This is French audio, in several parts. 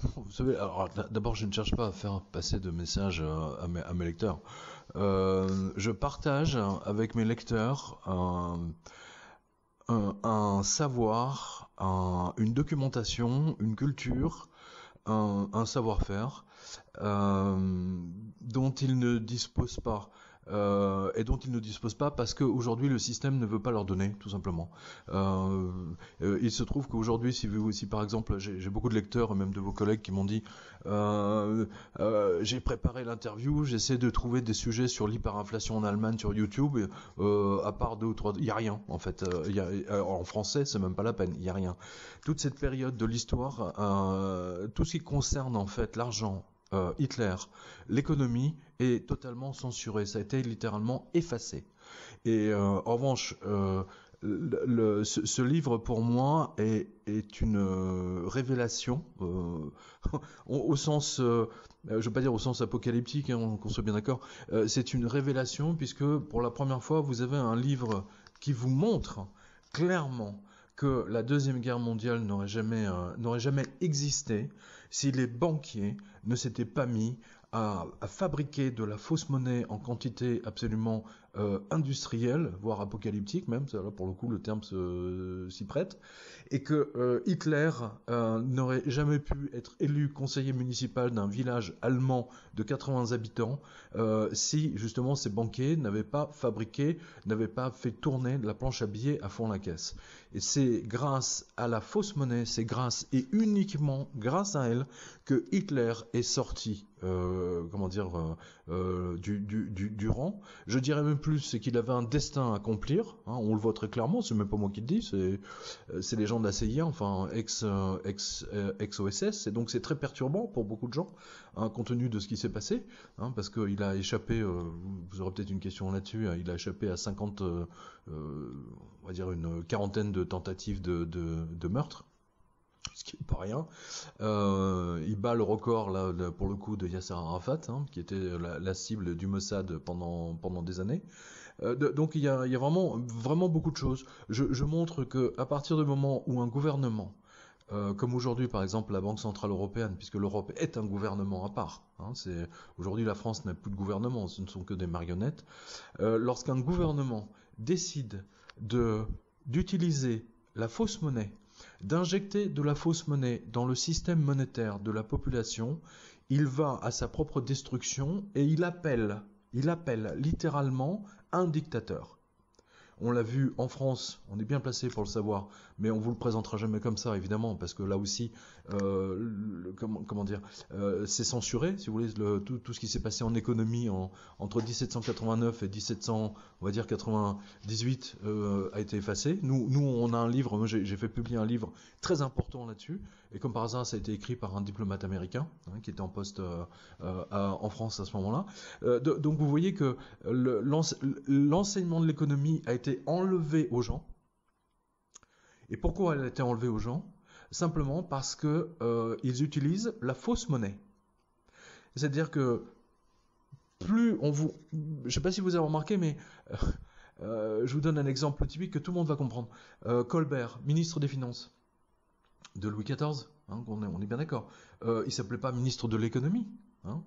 Vous savez, d'abord, je ne cherche pas à faire passer de messages euh, à mes, lecteurs. Euh, je partage avec mes lecteurs un, un, savoir, une documentation, une culture, un, savoir-faire euh, dont ils ne disposent pas. Euh, et dont ils ne disposent pas parce qu'aujourd'hui le système ne veut pas leur donner, tout simplement. Euh, euh, il se trouve qu'aujourd'hui, si vous, si par exemple, j'ai beaucoup de lecteurs, même de vos collègues, qui m'ont dit, j'ai préparé l'interview, j'essaie de trouver des sujets sur l'hyperinflation en Allemagne sur YouTube, à part deux ou trois, il n'y a rien en fait. en français, c'est même pas la peine, il n'y a rien. Toute cette période de l'histoire, tout ce qui concerne en fait l'argent, Hitler, l'économie, et totalement censuré. Ça a été littéralement effacé. Et euh, en revanche, euh, ce, livre pour moi est, une euh, révélation au sens, je je veux pas dire au sens apocalyptique, hein, qu'on soit bien d'accord. c'est une révélation puisque pour la première fois vous avez un livre qui vous montre clairement que la deuxième guerre mondiale n'aurait jamais existé si les banquiers ne s'étaient pas mis à, fabriquer de la fausse monnaie en quantité absolument euh, industriel, voire apocalyptique même, là pour le coup le terme s'y prête, et que euh, Hitler euh, n'aurait jamais pu être élu conseiller municipal d'un village allemand de 80 habitants si justement ses banquiers n'avaient pas fabriqué, n'avaient pas fait tourner la planche à billets à fond la caisse. Et c'est grâce à la fausse monnaie, c'est grâce et uniquement grâce à elle que Hitler est sorti, comment dire, du, du rang. Je dirais même plus plus, c'est qu'il avait un destin à accomplir. Hein, on le voit très clairement. C'est même pas moi qui le dis. C'est euh, c'est les gens de la CIA, enfin ex euh, ex euh, ex OSS. Et donc c'est très perturbant pour beaucoup de gens, hein, compte tenu de ce qui s'est passé, hein, parce qu'il a échappé. vous aurez peut-être une question là-dessus. il a échappé à 50, on va dire une quarantaine de tentatives de meurtre ce qui n'est pas rien. Euh, il bat le record là, pour le coup de Yasser Arafat, hein, qui était la, cible du Mossad pendant des années. Euh, donc il y a, vraiment vraiment beaucoup de choses. Je, montre qu'à partir du moment où un gouvernement euh, comme aujourd'hui par exemple la Banque Centrale Européenne, puisque l'Europe est un gouvernement à part. Hein, aujourd'hui la France n'a plus de gouvernement, ce ne sont que des marionnettes. Lorsqu'un gouvernement décide d'utiliser la fausse monnaie d'injecter de la fausse monnaie dans le système monétaire de la population, il va à sa propre destruction et il appelle, il appelle littéralement un dictateur. On l'a vu en France, on est bien placé pour le savoir, mais on vous le présentera jamais comme ça, évidemment, parce que là aussi, euh, comment, dire, euh, c'est censuré, si vous voulez, tout, ce qui s'est passé en économie entre 1789 et 1700, euh, a été effacé. Nous, nous, on a un livre, moi j'ai fait publier un livre très important là-dessus, et comme par hasard, ça a été écrit par un diplomate américain hein, qui était en poste en France à ce moment-là. donc vous voyez que l'enseignement de l'économie a été été enlevée aux gens. Et pourquoi elle a été enlevée aux gens Simplement parce que euh, ils utilisent la fausse monnaie. C'est-à-dire que plus on vous, je sais pas si vous avez remarqué, mais euh, euh, je vous donne un exemple typique que tout le monde va comprendre. Colbert, ministre des Finances de Louis XIV, hein, on, est, on, est, bien d'accord. il s'appelait pas ministre de l'économie, hein,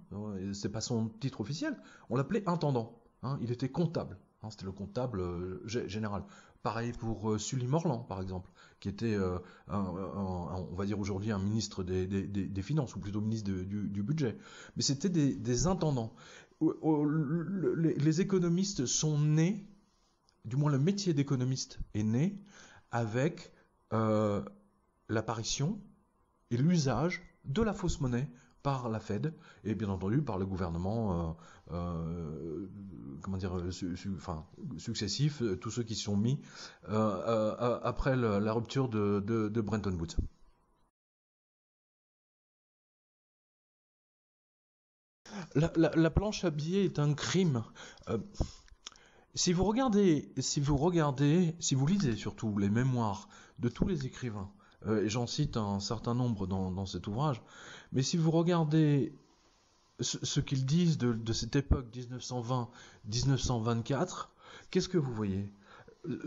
c'est pas son titre officiel. On l'appelait intendant. Hein, il était comptable. Hein, c'était le comptable euh, général. Pareil pour euh, Sully Morland, par exemple, qui était, euh, on va dire aujourd'hui, un ministre des, Finances, ou plutôt ministre du, budget. Mais c'était des, intendants. les économistes sont nés, du moins le métier d'économiste est né, avec l'apparition et l'usage de la fausse monnaie par la Fed et bien entendu par le gouvernement, euh, euh, comment dire, euh, successif, tous ceux qui se sont mis après la rupture de, Brenton Woods. La, planche à billets est un crime. si vous regardez, si vous regardez, si vous lisez surtout les mémoires de tous les écrivains, et j'en cite un certain nombre dans cet ouvrage, mais si vous regardez ce, qu'ils disent de, cette époque 1920-1924, qu'est-ce que vous voyez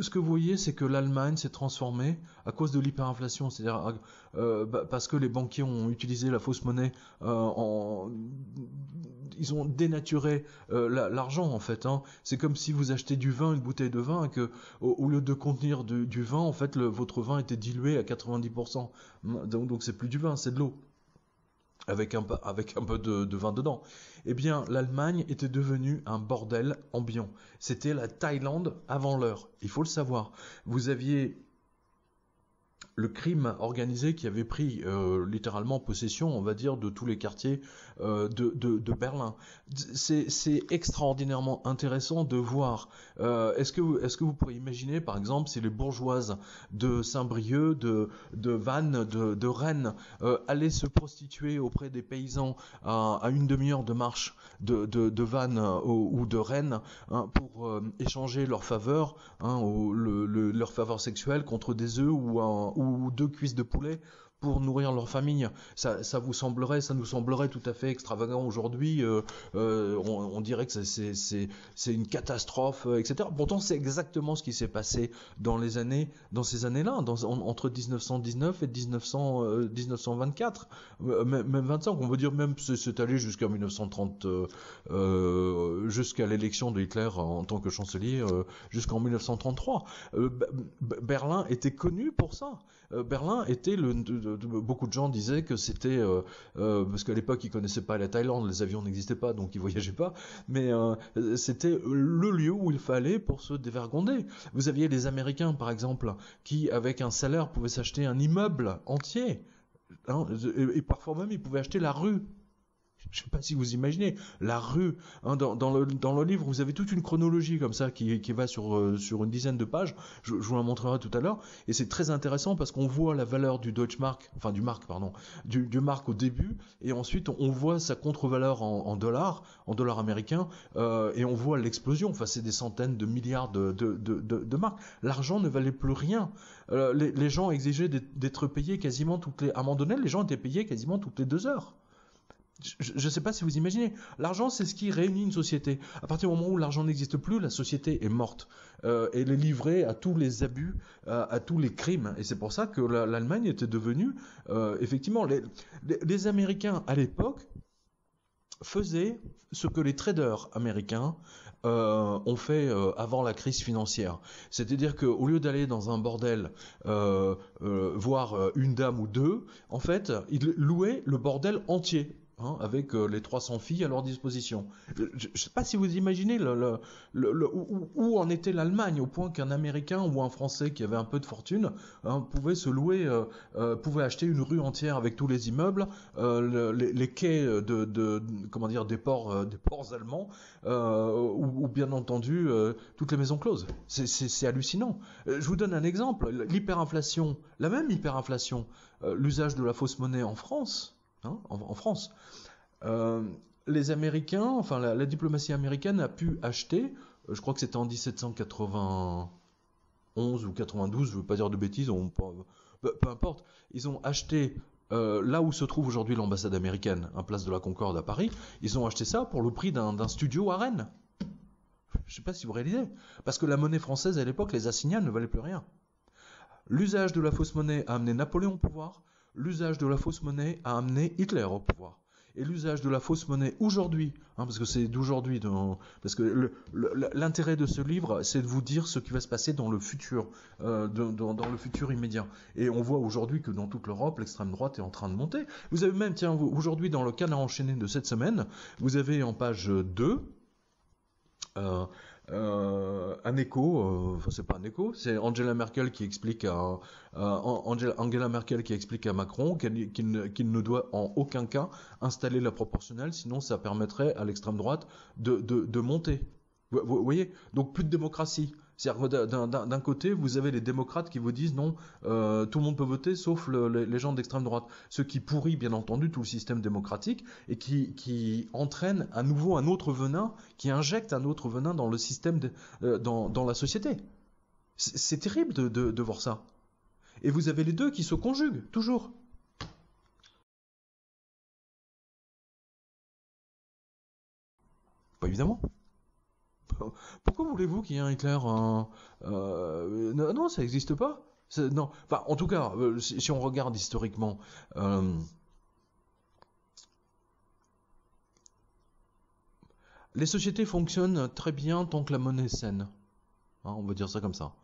ce que vous voyez, c'est que l'Allemagne s'est transformée à cause de l'hyperinflation, c'est-à-dire euh, bah, parce que les banquiers ont utilisé la fausse monnaie, euh, en... ils ont dénaturé euh, l'argent en fait. Hein. C'est comme si vous achetez du vin, une bouteille de vin, et que au, lieu de contenir du, vin, en fait, votre vin était dilué à 90%. Donc c'est plus du vin, c'est de l'eau avec un, peu de vin dedans. Eh bien, l'Allemagne était devenue un bordel ambiant. C'était la Thaïlande avant l'heure. Il faut le savoir. Vous aviez le crime organisé qui avait pris euh, littéralement possession, on va dire, de tous les quartiers euh, de, Berlin. C'est, extraordinairement intéressant de voir. Euh, est-ce que vous, est que vous pourriez imaginer, par exemple, si les bourgeoises de Saint-Brieuc, de, de Vannes, de, Rennes allaient se prostituer auprès des paysans à, une demi-heure de marche de, Vannes ou, de Rennes hein, pour échanger leur faveur hein, leur faveur sexuelle contre des œufs ou ou ou deux cuisses de poulet pour nourrir leur famille. Ça, vous semblerait, ça nous semblerait tout à fait extravagant aujourd'hui. Euh, euh, on, dirait que c'est une catastrophe, euh, etc. Pourtant, c'est exactement ce qui s'est passé dans les années, dans ces années-là, entre 1919 et 1924, même 25. On veut dire même c'est allé jusqu'à 1930, jusqu'à l'élection de Hitler en tant que chancelier, jusqu'en 1933. Berlin était connu pour ça. Berlin était le beaucoup de gens disaient que c'était euh, euh, parce qu'à l'époque ils connaissaient pas la Thaïlande, les avions n'existaient pas, donc ils voyageaient pas. Mais euh, c'était le lieu où il fallait pour se dévergonder. Vous aviez les Américains par exemple qui, avec un salaire, pouvaient s'acheter un immeuble entier. Hein, et parfois même ils pouvaient acheter la rue je ne sais pas si vous imaginez la rue hein, dans, dans, le, dans, le, livre vous avez toute une chronologie comme ça qui, qui va sur, euh, sur une dizaine de pages je, vous la montrerai tout à l'heure et c'est très intéressant parce qu'on voit la valeur du Deutsche Mark enfin du Mark pardon du, du Mark au début et ensuite on, voit sa contre-valeur en, en, dollars en dollars américains euh, et on voit l'explosion enfin c'est des centaines de milliards de, de, de, de, de marques l'argent ne valait plus rien euh, les, les, gens exigeaient d'être payés quasiment toutes les à un moment donné les gens étaient payés quasiment toutes les deux heures je ne sais pas si vous imaginez. L'argent, c'est ce qui réunit une société. À partir du moment où l'argent n'existe plus, la société est morte. Euh, elle est livrée à tous les abus, à, tous les crimes. Et c'est pour ça que l'Allemagne était devenue, euh, effectivement, les, Américains à l'époque faisaient ce que les traders américains euh, ont fait avant la crise financière. C'est-à-dire qu'au lieu d'aller dans un bordel voir une dame ou deux, en fait, ils louaient le bordel entier Hein, avec euh, les 300 filles à leur disposition. Euh, je ne sais pas si vous imaginez où, en était l'Allemagne, au point qu'un Américain ou un Français qui avait un peu de fortune hein, pouvait se louer, euh, pouvait acheter une rue entière avec tous les immeubles, les, quais de, comment dire des ports, des ports allemands, ou, bien entendu toutes les maisons closes. C'est hallucinant. Je vous donne un exemple l'hyperinflation, la même hyperinflation, l'usage de la fausse monnaie en France, Hein, en, France. Euh, les Américains, enfin la, diplomatie américaine a pu acheter, euh, je crois que c'était en 1791 ou 92, je ne veux pas dire de bêtises, peu, importe, ils ont acheté euh, là où se trouve aujourd'hui l'ambassade américaine, un place de la Concorde à Paris, ils ont acheté ça pour le prix d'un studio à Rennes. Je ne sais pas si vous réalisez. Parce que la monnaie française à l'époque, les assignats ne valaient plus rien. L'usage de la fausse monnaie a amené Napoléon au pouvoir l'usage de la fausse monnaie a amené Hitler au pouvoir. Et l'usage de la fausse monnaie aujourd'hui, hein, parce que c'est d'aujourd'hui, parce que l'intérêt de ce livre, c'est de vous dire ce qui va se passer dans le futur, euh, dans, le futur immédiat. Et on voit aujourd'hui que dans toute l'Europe, l'extrême droite est en train de monter. Vous avez même, tiens, aujourd'hui dans le canard enchaîné de cette semaine, vous avez en page 2, euh, un écho, euh, c'est pas un écho, c'est Angela Merkel qui explique à, Angela, Merkel qui explique à Macron qu'il ne, doit en aucun cas installer la proportionnelle, sinon ça permettrait à l'extrême droite de, de monter. Vous, voyez Donc plus de démocratie. C'est-à-dire que d'un côté, vous avez les démocrates qui vous disent non, euh, tout le monde peut voter sauf les gens d'extrême droite, ce qui pourrit bien entendu tout le système démocratique et qui, qui entraîne à nouveau un autre venin, qui injecte un autre venin dans le système, euh, dans, la société. C'est terrible de voir ça. Et vous avez les deux qui se conjuguent, toujours. Pas évidemment pourquoi voulez-vous qu'il y ait un Hitler euh, euh, non, ça n'existe pas. non, en tout cas, euh, si, on regarde historiquement. les sociétés fonctionnent très bien tant que la monnaie est saine. Hein, on va dire ça comme ça.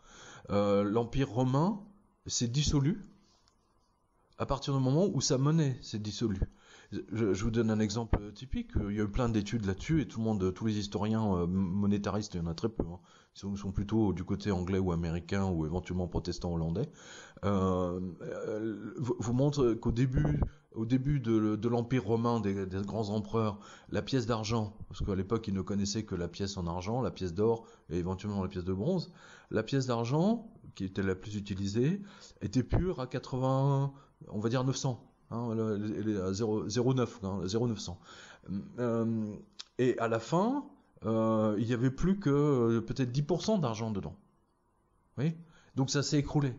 L'Empire romain s'est dissolu à partir du moment où sa monnaie s'est dissolue je, vous donne un exemple typique. Il y a eu plein d'études là-dessus et tout le monde, tous les historiens euh, monétaristes, il y en a très peu. Hein, sont, sont plutôt du côté anglais ou américain ou éventuellement protestant hollandais. Euh, euh, vous montre qu'au début, au début de, l'empire romain des, des, grands empereurs, la pièce d'argent, parce qu'à l'époque ils ne connaissaient que la pièce en argent, la pièce d'or et éventuellement la pièce de bronze. La pièce d'argent, qui était la plus utilisée, était pure à 80, on va dire 900. Hein, elle est 0900. Hein, euh, et à la fin, euh, il n'y avait plus que euh, peut-être 10% d'argent dedans. Oui donc ça s'est écroulé.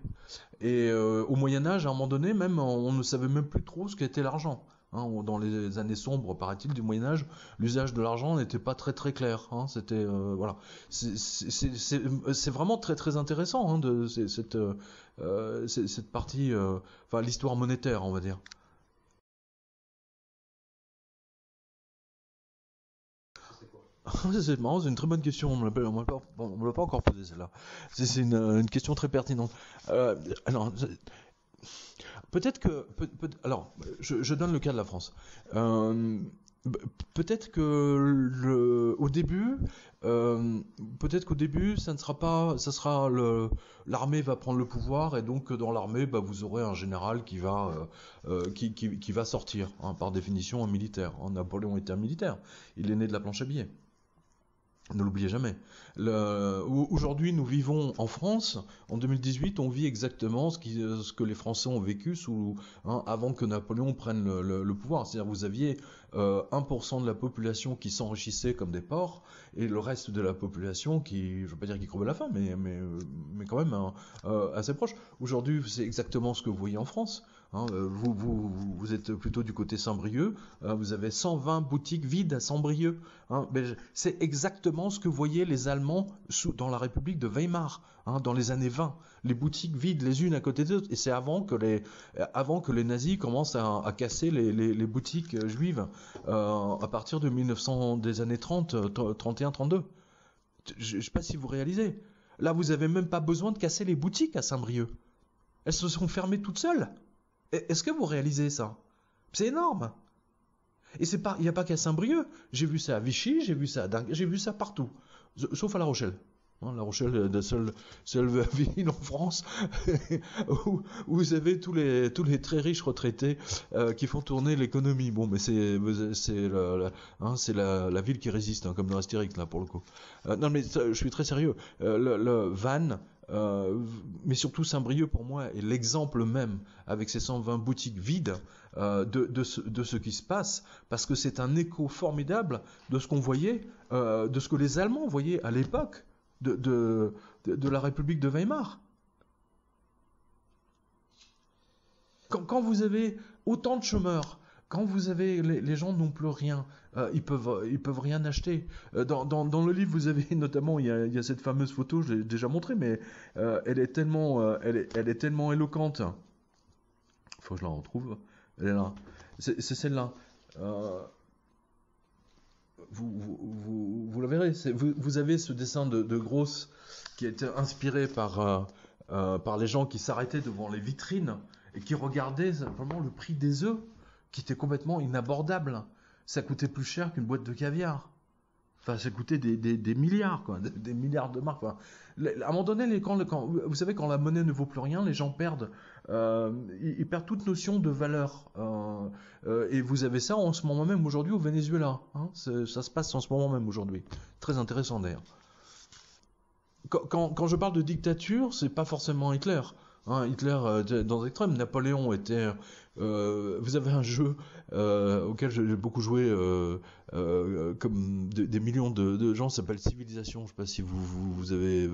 Et au Moyen Âge, à un moment donné, même on ne savait même plus trop ce qu'était l'argent. Hein, dans les années sombres, paraît-il, du Moyen Âge, l'usage de l'argent n'était pas très très clair. Hein, c'était voilà, c'est vraiment très très intéressant de cette cette partie, enfin l'histoire monétaire, on va dire. c'est marrant, c'est une très bonne question. On ne me l'a pas encore posé celle-là. C'est euh, une, question très pertinente. Euh, alors, peut-être que. alors, je, donne le cas de la France. Euh, peut-être que au début, peut-être qu'au début, ça ne sera pas, ça sera l'armée va prendre le pouvoir et donc dans l'armée, bah, vous aurez un général qui va, qui, va sortir, hein, par définition, un militaire. Hein, Napoléon était un militaire. Il est né de la planche à billets. Ne l'oubliez jamais. Aujourd'hui, nous vivons en France. En 2018, on vit exactement ce, ce que les Français ont vécu sous, hein, avant que Napoléon prenne le, pouvoir. C'est-à-dire, vous aviez 1% euh, de la population qui s'enrichissait comme des porcs, et le reste de la population qui, je veux pas dire qui crevait la faim, mais, mais, mais quand même hein, euh, assez proche. Aujourd'hui, c'est exactement ce que vous voyez en France. Hein, euh, vous, vous, êtes plutôt du côté Saint-Brieuc. Euh, vous avez 120 boutiques vides à Saint-Brieuc. Hein, c'est exactement ce que voyaient les Allemands dans la République de Weimar hein, dans les années 20. Les boutiques vides les unes à côté des autres. Et c'est avant que les euh, avant que les nazis commencent à, casser les, boutiques juives à partir de 1900 des années 30, 31, 32. Je ne sais pas si vous réalisez. Là, vous n'avez même pas besoin de casser les boutiques à Saint-Brieuc. Elles se sont fermées toutes seules. Est-ce que vous réalisez ça C'est énorme. Et c'est pas, il n'y a pas qu'à Saint-Brieuc. J'ai vu ça à Vichy, j'ai vu ça à j'ai vu ça partout, sauf à La Rochelle. Hein, la Rochelle, la seule, seule ville en France où, vous avez tous les, tous les très riches retraités euh, qui font tourner l'économie. Bon, mais c'est, c'est, la, hein, c'est la, ville qui résiste, hein, comme dans Astérix, là, pour le coup. Euh, non, mais je suis très sérieux. Euh, le, Van... Euh, mais surtout Saint-Brieuc pour moi est l'exemple même avec ses 120 boutiques vides euh, de, ce, qui se passe parce que c'est un écho formidable de ce qu'on voyait, euh, de ce que les Allemands voyaient à l'époque de, la République de Weimar. quand vous avez autant de chômeurs, quand vous avez les, gens n'ont plus rien, euh, ils peuvent ils peuvent rien acheter. Euh, dans, dans, le livre, vous avez notamment il y a, il y a cette fameuse photo, je l'ai déjà montrée, mais euh, elle est tellement éloquente. elle est elle est tellement éloquente. Faut que je la retrouve. Elle est là. C'est celle-là. Vous, vous, vous, la verrez. Vous, vous avez ce dessin de, de Grosse qui a été inspiré par, par les gens qui s'arrêtaient devant les vitrines et qui regardaient simplement le prix des œufs qui était complètement inabordable. Ça coûtait plus cher qu'une boîte de caviar. Enfin, ça coûtait des, milliards, quoi, des, milliards de marques. Enfin, à un moment donné, les, quand, vous savez, quand la monnaie ne vaut plus rien, les gens perdent, euh, ils, perdent toute notion de valeur. Euh, euh, et vous avez ça en ce moment même aujourd'hui au Venezuela. Hein. ça se passe en ce moment même aujourd'hui. Très intéressant d'ailleurs. Quand, quand, quand, je parle de dictature, c'est pas forcément Hitler. Hein, Hitler euh, dans l'extrême, Napoléon était. Euh, vous avez un jeu euh, auquel j'ai beaucoup joué, comme des millions de, gens, s'appelle Civilisation. Je ne sais pas si vous, vous, avez.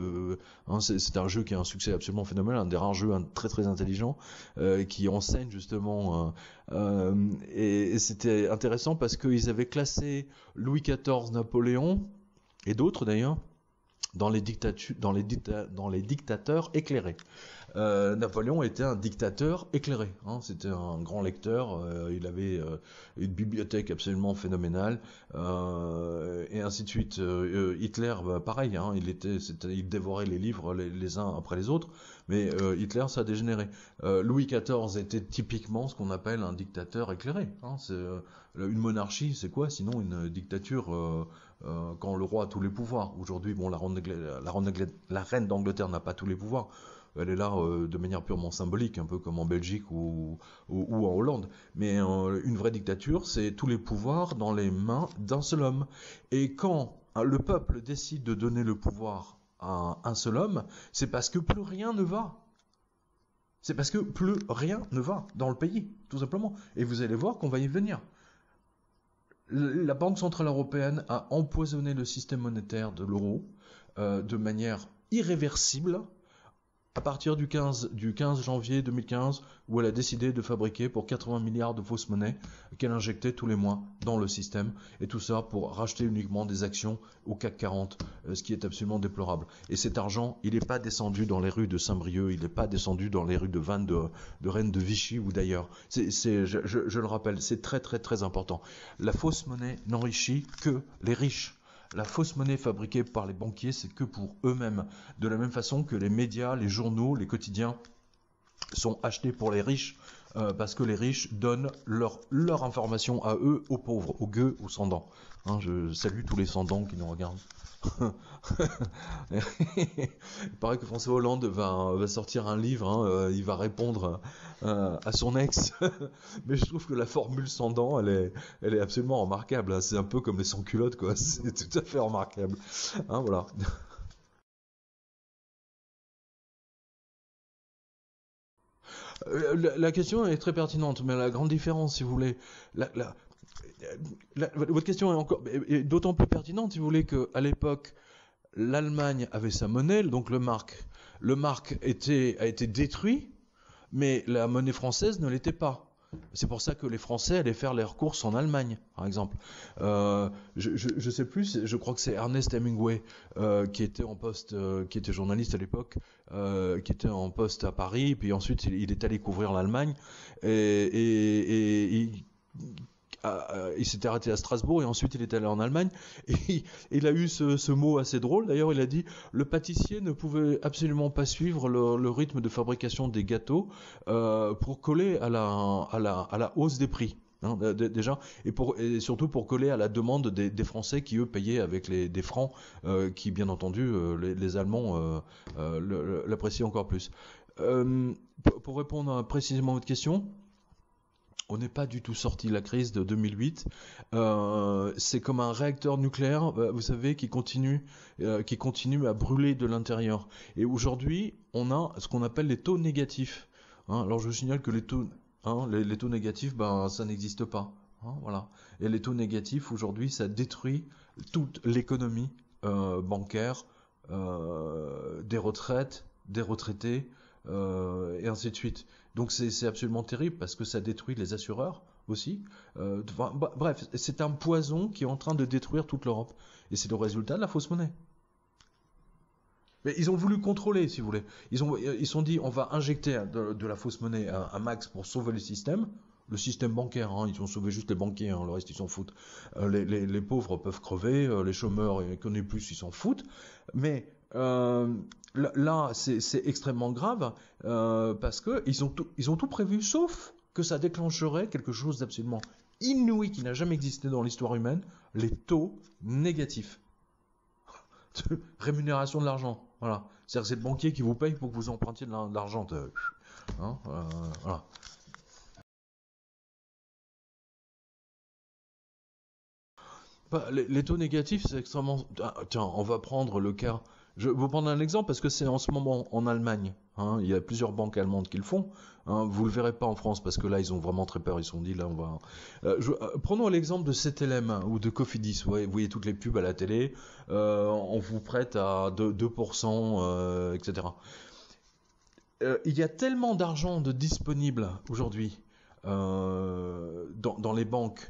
Hein, c'est un jeu qui a un succès absolument phénoménal, un des rares jeux très très intelligent qui enseigne justement. et, c'était intéressant parce qu'ils avaient classé Louis XIV, Napoléon et d'autres d'ailleurs dans les dictateurs éclairés. Euh, Napoléon était un dictateur éclairé. Hein. C'était un grand lecteur. Euh, il avait euh, une bibliothèque absolument phénoménale et ainsi de suite. Hitler, bah, pareil. Hein, il était, dévorait les livres les, uns après les autres. Mais Hitler, ça a dégénéré. Louis XIV était typiquement ce qu'on appelle un dictateur éclairé. Hein, une monarchie, c'est quoi Sinon une dictature quand le roi a tous les pouvoirs. Aujourd'hui, bon, la reine d'Angleterre n'a pas tous les pouvoirs elle est là euh, de manière purement symbolique, un peu comme en Belgique ou, en Hollande. Mais euh, une vraie dictature, c'est tous les pouvoirs dans les mains d'un seul homme. Et quand hein, le peuple décide de donner le pouvoir à un seul homme, c'est parce que plus rien ne va. C'est parce que plus rien ne va dans le pays, tout simplement. Et vous allez voir qu'on va y venir. La Banque Centrale Européenne a empoisonné le système monétaire de l'euro euh, de manière irréversible à partir du 15, du 15 janvier 2015, où elle a décidé de fabriquer pour 80 milliards de fausses monnaies qu'elle injectait tous les mois dans le système, et tout ça pour racheter uniquement des actions au CAC 40, euh, ce qui est absolument déplorable. Et cet argent, il n'est pas descendu dans les rues de Saint-Brieuc, il n'est pas descendu dans les rues de Vannes, de, Rennes, de Vichy ou d'ailleurs. C'est, c'est, je le rappelle, c'est très très très important. La fausse monnaie n'enrichit que les riches. La fausse monnaie fabriquée par les banquiers, c'est que pour eux-mêmes. De la même façon que les médias, les journaux, les quotidiens sont achetés pour les riches euh, parce que les riches donnent leur, leur information à eux, aux pauvres, aux gueux, aux sans-dents. Hein, je salue tous les sans qui nous regardent. il paraît que François Hollande va, sortir un livre, hein, euh, il va répondre euh, à son ex. Mais je trouve que la formule sans elle est, elle est absolument remarquable. Hein. C'est un peu comme les sans-culottes, quoi. C'est tout à fait remarquable. Hein, voilà. Euh, la, question est très pertinente, mais la grande différence, si vous voulez, la, votre question est encore d'autant plus pertinente, si vous voulez, qu'à l'époque, l'Allemagne avait sa monnaie, donc le marque. Le mark a été détruit, mais la monnaie française ne l'était pas. C'est pour ça que les Français allaient faire leurs courses en Allemagne, par exemple. Euh, je, sais plus, je crois que c'est Ernest Hemingway euh, qui était euh, qui était journaliste à l'époque, qui était en poste à Paris, puis ensuite il, est allé couvrir l'Allemagne et il s'était arrêté à Strasbourg et ensuite il est allé en Allemagne et il a eu ce, mot assez drôle. D'ailleurs, il a dit le pâtissier ne pouvait absolument pas suivre le, rythme de fabrication des gâteaux euh, pour coller à la, hausse des prix. Hein, déjà et, surtout pour coller à la demande des, Français qui eux payaient avec les, des francs euh, qui bien entendu euh, les, Allemands l'appréciaient encore plus. Pour, répondre précisément à votre question, on n'est pas du tout sorti de la crise de 2008. Euh, c'est comme un réacteur nucléaire, euh, vous savez, qui continue, euh, qui continue à brûler de l'intérieur. Et aujourd'hui, on a ce qu'on appelle les taux négatifs. Hein, alors je signale que les taux, hein, négatifs, ben, ça n'existe pas. Hein, et les taux négatifs aujourd'hui, ça détruit toute l'économie bancaire, des retraites, des retraités, et ainsi de suite. Donc c'est absolument terrible parce que ça détruit les assureurs aussi. Euh, bah, bref, c'est un poison qui est en train de détruire toute l'Europe. Et c'est le résultat de la fausse monnaie. Mais ils ont voulu contrôler, si vous voulez. Ils ont, euh, ils sont dit, on va injecter de, la fausse monnaie à, max pour sauver le système. Le système bancaire, hein, ils ont sauvé juste les banquiers, hein, le reste ils s'en foutent. Euh, les, les, pauvres peuvent crever, les chômeurs, ils connaissent plus, ils s'en foutent. Mais euh, là, c'est extrêmement grave euh, parce qu'ils ont tout, prévu sauf que ça déclencherait quelque chose d'absolument inouï qui n'a jamais existé dans l'histoire humaine, les taux négatifs de rémunération de l'argent. Voilà. C'est-à-dire le banquier qui vous paye pour que vous empruntiez de l'argent. Hein, euh, bah, les, taux négatifs, c'est extrêmement... Ah, tiens, on va prendre le cas je vous prendre un exemple parce que c'est en ce moment en Allemagne. Hein, il y a plusieurs banques allemandes qui le font. Hein, vous le verrez pas en France parce que là ils ont vraiment très peur. Ils se sont dit là on va. Euh, euh, prenons l'exemple de CTLM hein, ou de Cofidis. Vous voyez, toutes les pubs à la télé. Euh, on vous prête à 2%, etc. il y a tellement d'argent de disponible aujourd'hui dans, les banques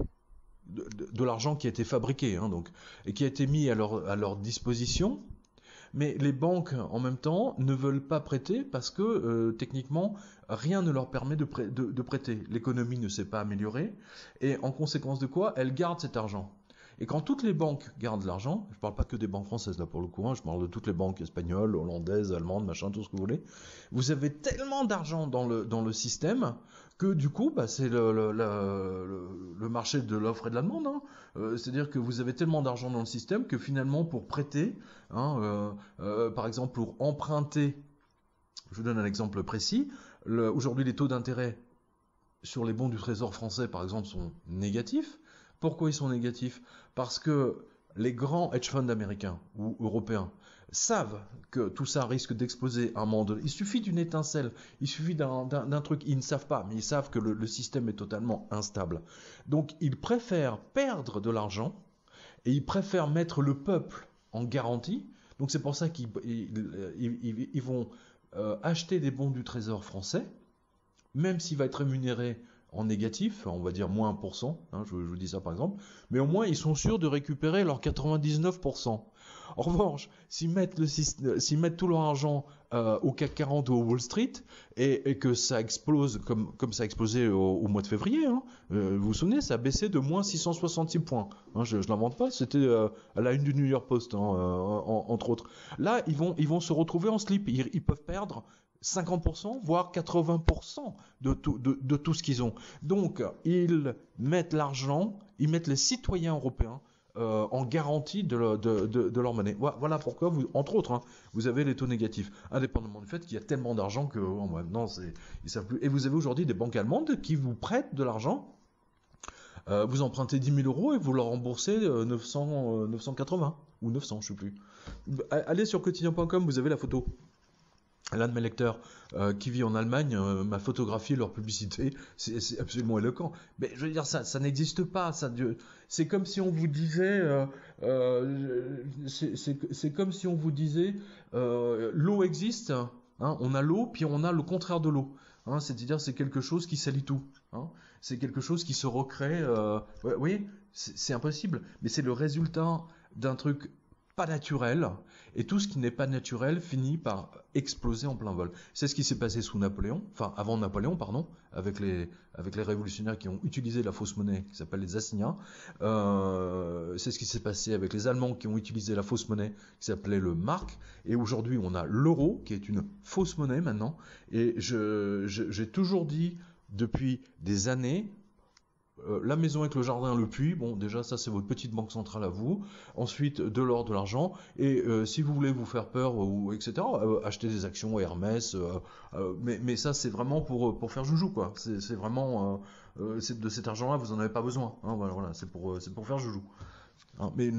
de, l'argent qui a été fabriqué hein, donc et qui a été mis à leur disposition mais les banques, en même temps, ne veulent pas prêter parce que euh, techniquement, rien ne leur permet de prêter. L'économie ne s'est pas améliorée et en conséquence de quoi, elles gardent cet argent. Et quand toutes les banques gardent l'argent, je ne parle pas que des banques françaises là pour le coup, hein, je parle de toutes les banques espagnoles, hollandaises, allemandes, machin, tout ce que vous voulez, vous avez tellement d'argent dans le, dans le système que du coup, bah, c'est le, le, le, marché de l'offre et de la demande. Hein. Euh, c'est-à-dire que vous avez tellement d'argent dans le système que finalement, pour prêter, hein, euh, euh, par exemple pour emprunter, je vous donne un exemple précis, aujourd'hui les taux d'intérêt sur les bons du Trésor français, par exemple, sont négatifs. Pourquoi ils sont négatifs Parce que les grands hedge funds américains ou européens savent que tout ça risque d'exploser un monde. Il suffit d'une étincelle, il suffit d'un truc. Ils ne savent pas, mais ils savent que le, système est totalement instable. Donc ils préfèrent perdre de l'argent et ils préfèrent mettre le peuple en garantie. Donc c'est pour ça qu'ils vont euh, acheter des bons du Trésor français, même s'il va être rémunéré en négatif, on va dire moins 1%, hein, je, vous dis ça par exemple, mais au moins ils sont sûrs de récupérer leurs 99%. En revanche, s'ils mettent, mettent tout leur argent euh, au CAC 40 ou au Wall Street et, que ça explose comme, ça a explosé au, mois de février, hein, euh, vous vous souvenez, ça a baissé de moins 666 points. Hein, je ne l'invente pas, c'était euh, à la une du New York Post, entre autres. Là, ils vont, se retrouver en slip, ils peuvent perdre 50%, voire 80% de tout, de, tout ce qu'ils ont. Donc, ils mettent l'argent, ils mettent les citoyens européens euh, en garantie de, leur monnaie. Voilà pourquoi, entre autres, hein, vous avez les taux négatifs, indépendamment du fait qu'il y a tellement d'argent que oh, maintenant, ils savent plus. Et vous avez aujourd'hui des banques allemandes qui vous prêtent de l'argent. Euh, vous empruntez 10 000 euros et vous leur remboursez 900, euh, 980 ou 900, je ne sais plus. Allez sur quotidien.com, vous avez la photo. L'un de mes lecteurs euh, qui vit en Allemagne euh, m'a photographié leur publicité. C'est absolument éloquent. Mais je veux dire, ça, ça n'existe pas. c'est comme si on vous disait, euh, c'est comme si on vous disait, l'eau existe. Hein, on a l'eau, puis on a le contraire de l'eau. Hein. C'est-à-dire, c'est quelque chose qui salit tout. Hein. c'est quelque chose qui se recrée. vous voyez, c'est impossible. Mais c'est le résultat d'un truc pas naturel, et tout ce qui n'est pas naturel finit par exploser en plein vol. C'est ce qui s'est passé sous Napoléon, enfin avant Napoléon, pardon, avec les, avec les révolutionnaires qui ont utilisé la fausse monnaie, qui s'appelle les assignats. Euh, c'est ce qui s'est passé avec les Allemands qui ont utilisé la fausse monnaie, qui s'appelait le mark. Et aujourd'hui, on a l'euro, qui est une fausse monnaie maintenant. Et j'ai je, j'ai toujours dit depuis des années, euh, la maison avec le jardin, le puits, bon déjà ça c'est votre petite banque centrale à vous, ensuite de l'or, de l'argent, et euh, si vous voulez vous faire peur ou etc., euh, achetez des actions Hermès, mais, ça c'est vraiment pour, pour faire joujou quoi, c'est vraiment, de cet argent là vous n'en avez pas besoin, hein, voilà, c'est pour, pour faire joujou. Hein, mais,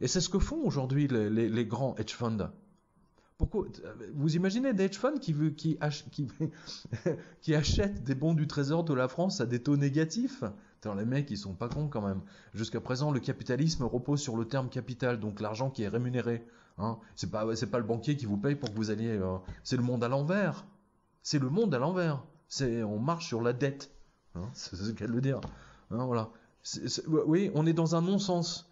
et c'est ce que font aujourd'hui les, les, les grands hedge funds, pourquoi euh, Vous imaginez des hedge funds qui, qui, achètent des bons du Trésor de la France à des taux négatifs Attends, Les mecs, ils sont pas cons quand même. Jusqu'à présent, le capitalisme repose sur le terme capital, donc l'argent qui est rémunéré. Hein c'est pas, pas le banquier qui vous paye pour que vous alliez. Euh, c'est le monde à l'envers. C'est le monde à l'envers. on marche sur la dette. Hein c'est ce qu'elle veut dire. Hein, voilà. oui, on est dans un non-sens.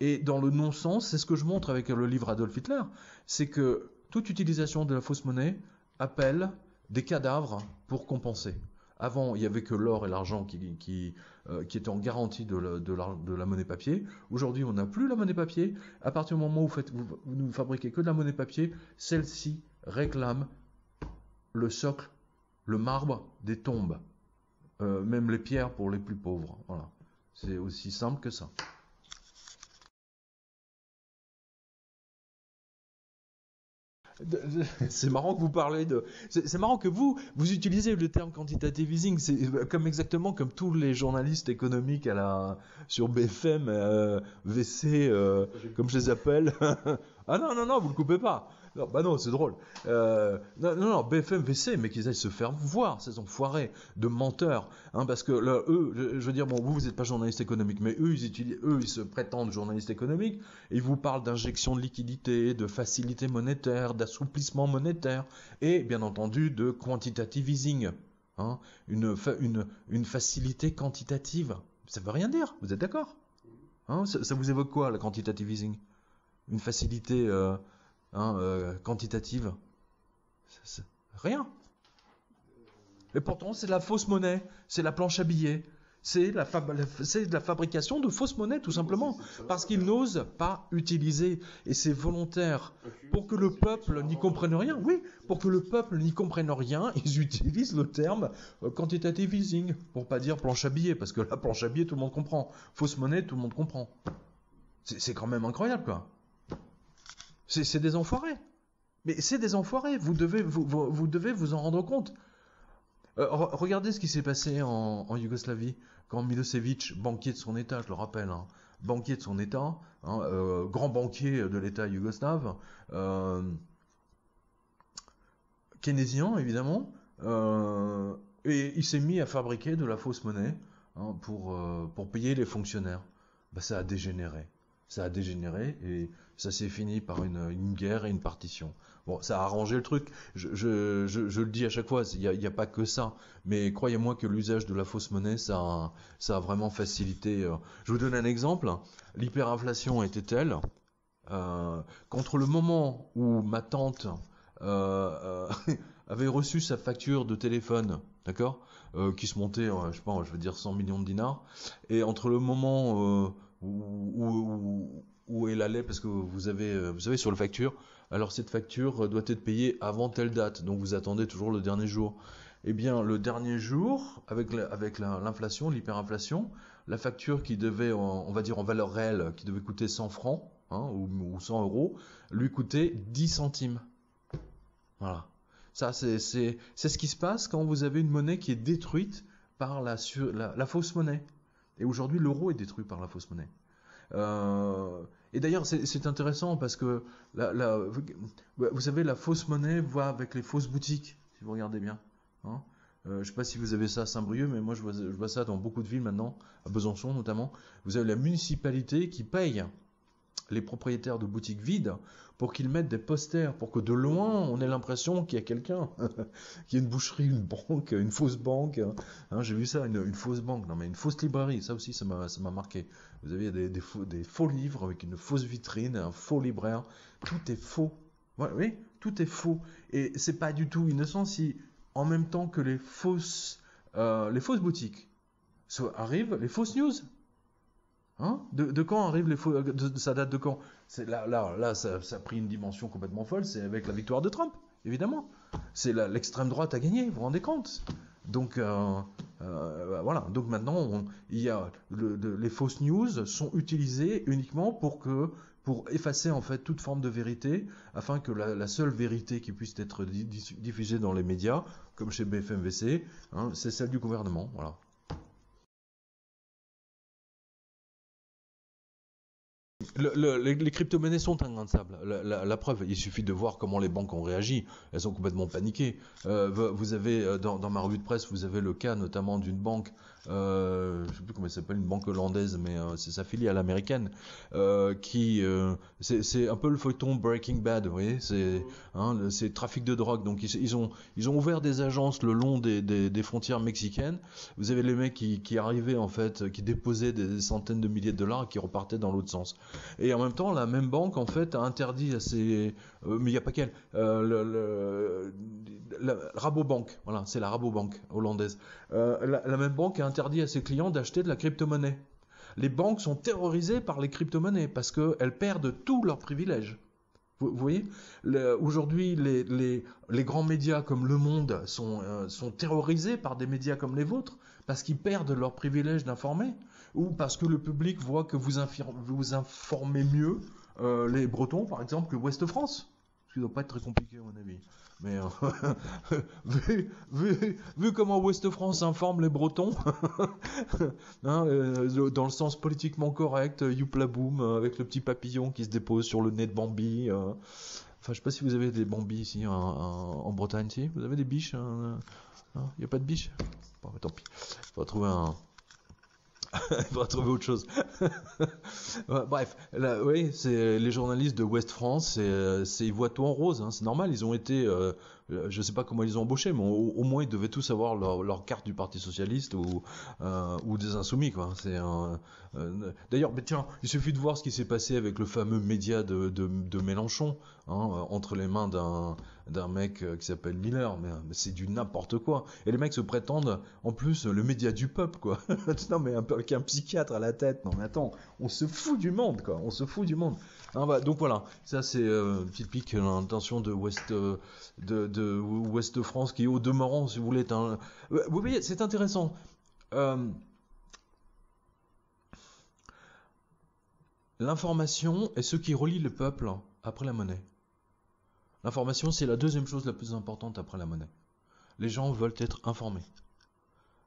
Et dans le non-sens, c'est ce que je montre avec le livre Adolf Hitler, c'est que toute utilisation de la fausse monnaie appelle des cadavres pour compenser. Avant, il n'y avait que l'or et l'argent qui, euh, étaient en garantie de la, monnaie papier. Aujourd'hui, on n'a plus la monnaie papier. À partir du moment où vous, ne fabriquez que de la monnaie papier, celle-ci réclame le socle, le marbre des tombes, euh, même les pierres pour les plus pauvres. Voilà. C'est aussi simple que ça. C'est marrant que vous parlez de. C'est marrant que vous vous utilisez le terme quantitative easing. C'est euh, comme exactement comme tous les journalistes économiques à la sur BFM, euh, VC, euh, comme je les appelle. ah non non non, vous le coupez pas. Non, bah non, c'est drôle. Euh, non, non, non, BFM VC, mais qu'ils aillent se faire voir, ces enfoirés de menteurs. Hein, parce que là, eux, je, veux dire, bon, vous, vous n'êtes pas journaliste économique, mais eux, ils se prétendent journalistes économiques. Et ils vous parlent d'injection de liquidité, de facilité monétaire, d'assouplissement monétaire, et bien entendu de quantitative easing. Hein, une, facilité quantitative. Ça veut rien dire, vous êtes d'accord Hein, ça, vous évoque quoi, la quantitative easing Une facilité euh, Hein, euh, quantitative Rien. Et pourtant, c'est de la fausse monnaie, c'est la planche à billets, c'est la, de la fabrication de fausses monnaies, tout simplement, parce qu'ils n'osent pas utiliser, et c'est volontaire, pour que le peuple n'y comprenne rien. Oui, pour que le peuple n'y comprenne rien, ils utilisent le terme euh, quantitative easing, pour pas dire planche à billets, parce que la planche à billets, tout le monde comprend. Fausse monnaie, tout le monde comprend. C'est quand même incroyable, quoi. C'est des enfoirés. Mais c'est des enfoirés. Vous devez vous, devez vous en rendre compte. Euh, regardez ce qui s'est passé en, Yougoslavie quand Milosevic, banquier de son État, je le rappelle, hein, banquier de son État, hein, euh, grand banquier de l'État yougoslave, euh, keynésien évidemment, et il s'est mis à fabriquer de la fausse monnaie hein, pour, pour payer les fonctionnaires. Bah, ça a dégénéré ça a dégénéré et ça s'est fini par une, guerre et une partition. Bon, ça a arrangé le truc. Je, le dis à chaque fois, il n'y a, pas que ça. Mais croyez-moi que l'usage de la fausse monnaie, ça, a, vraiment facilité. Euh. Je vous donne un exemple. L'hyperinflation était telle euh, qu'entre le moment où ma tante euh, avait reçu sa facture de téléphone, d'accord, qui se montait, je sais pas, je veux dire 100 millions de dinars, et entre le moment où, où, où est parce que vous avez, euh, vous savez, sur la facture, alors cette facture euh, doit être payée avant telle date, donc vous attendez toujours le dernier jour. Eh bien, le dernier jour, avec l'inflation, l'hyperinflation, la facture qui devait, on va dire en valeur réelle, qui devait coûter 100 francs hein, ou, 100 euros, lui coûtait 10 centimes. Voilà. Ça, c'est ce qui se passe quand vous avez une monnaie qui est détruite par la, la fausse monnaie. Et aujourd'hui, l'euro est détruit par la fausse monnaie. Euh, et d'ailleurs, c'est intéressant parce que, vous savez, la fausse monnaie va avec les fausses boutiques, si vous regardez bien. Je hein. ne euh, je sais pas si vous avez ça à Saint-Brieuc, mais moi je vois, ça dans beaucoup de villes maintenant, à Besançon notamment. Vous avez la municipalité qui paye les propriétaires de boutiques vides pour qu'ils mettent des posters, pour que de loin on ait l'impression qu'il y a quelqu'un, qu'il y a une boucherie, une banque, une fausse banque. Hein. Hein, j'ai vu ça, une, fausse banque, non mais une fausse librairie, ça aussi ça m'a marqué. Vous avez des, des, faux, des, faux, livres avec une fausse vitrine, un faux libraire, tout est faux. voilà oui, tout est faux. Et c'est pas du tout innocent si en même temps que les fausses, euh, les fausses boutiques arrivent les fausses news. Hein de, quand arrive les faux, ça date de quand là, là, là ça, a pris une dimension complètement folle, c'est avec la victoire de Trump, évidemment. C'est l'extrême droite a gagné, vous vous rendez compte Donc euh, euh, voilà, donc maintenant les fausses news sont utilisées uniquement pour effacer en fait toute forme de vérité, afin que la, seule vérité qui puisse être diffusée dans les médias, comme chez BFMVC, hein, c'est celle du gouvernement. Voilà. les crypto-monnaies sont sable. La, la, la, preuve, il suffit de voir comment les banques ont réagi. Elles ont complètement paniqué. Euh, vous avez euh, dans, dans, ma revue de presse, vous avez le cas notamment d'une banque euh, je sais plus comment elle s'appelle, une banque hollandaise, mais euh, c'est sa filiale américaine, euh, qui, euh, c'est un peu le feuilleton Breaking Bad, vous voyez, c'est hein, trafic de drogue. Donc ils, ont ils ont ouvert des agences le long des, des, frontières mexicaines. Vous avez les mecs qui, qui arrivaient en fait, qui déposaient des, centaines de milliers de dollars et qui repartaient dans l'autre sens. Et en même temps, la même banque en fait a interdit à ces... Euh, mais il n'y a pas qu'elle, le, la, Rabobank, voilà, c'est la Rabobank hollandaise. Euh, la, même banque a interdit à ses clients d'acheter de la crypto-monnaie. Les banques sont terrorisées par les crypto-monnaies parce qu'elles perdent tous leurs privilèges. Vous, voyez, aujourd'hui, les, grands médias comme Le Monde euh, sont, terrorisés par des médias comme les vôtres parce qu'ils perdent leurs privilèges d'informer ou parce que le public voit que vous, informez mieux euh, les Bretons, par exemple, que l'Ouest France qui doit pas être très compliqué à mon avis. Mais euh, vu, comment Ouest-France informe les Bretons, hein, euh, dans le sens politiquement correct, euh, youpla boum, avec le petit papillon qui se dépose sur le nez de Bambi. Enfin, je sais pas si vous avez des Bambi ici hein, en, Bretagne, si vous avez des biches. Hein, il n'y a pas de biches tant pis. Faut trouver un, il faudra trouver autre chose. Bref, oui, c'est euh, les journalistes de West France, c'est euh, ils voient tout en rose, hein, c'est normal. Ils ont été, euh, je ne sais pas comment ils ont embauché, mais au, moins ils devaient tous avoir leur, carte du Parti socialiste ou des insoumis, d'ailleurs, tiens, il suffit de voir ce qui s'est passé avec le fameux média de Mélenchon, hein, entre les mains d'un d'un mec euh, qui s'appelle Miller, mais, c'est du n'importe quoi. Et les mecs se prétendent en plus le média du peuple, quoi. non mais un, avec un psychiatre à la tête, non mais attends, on se fout du monde, quoi. On se fout du monde. Hein, bah, donc voilà, ça c'est euh, typique euh, l'intention de West euh, de, West France qui est au demeurant, si vous voulez, Vous voyez, c'est intéressant. L'information est ce qui relie le peuple après la monnaie. L'information, c'est la deuxième chose la plus importante après la monnaie. Les gens veulent être informés.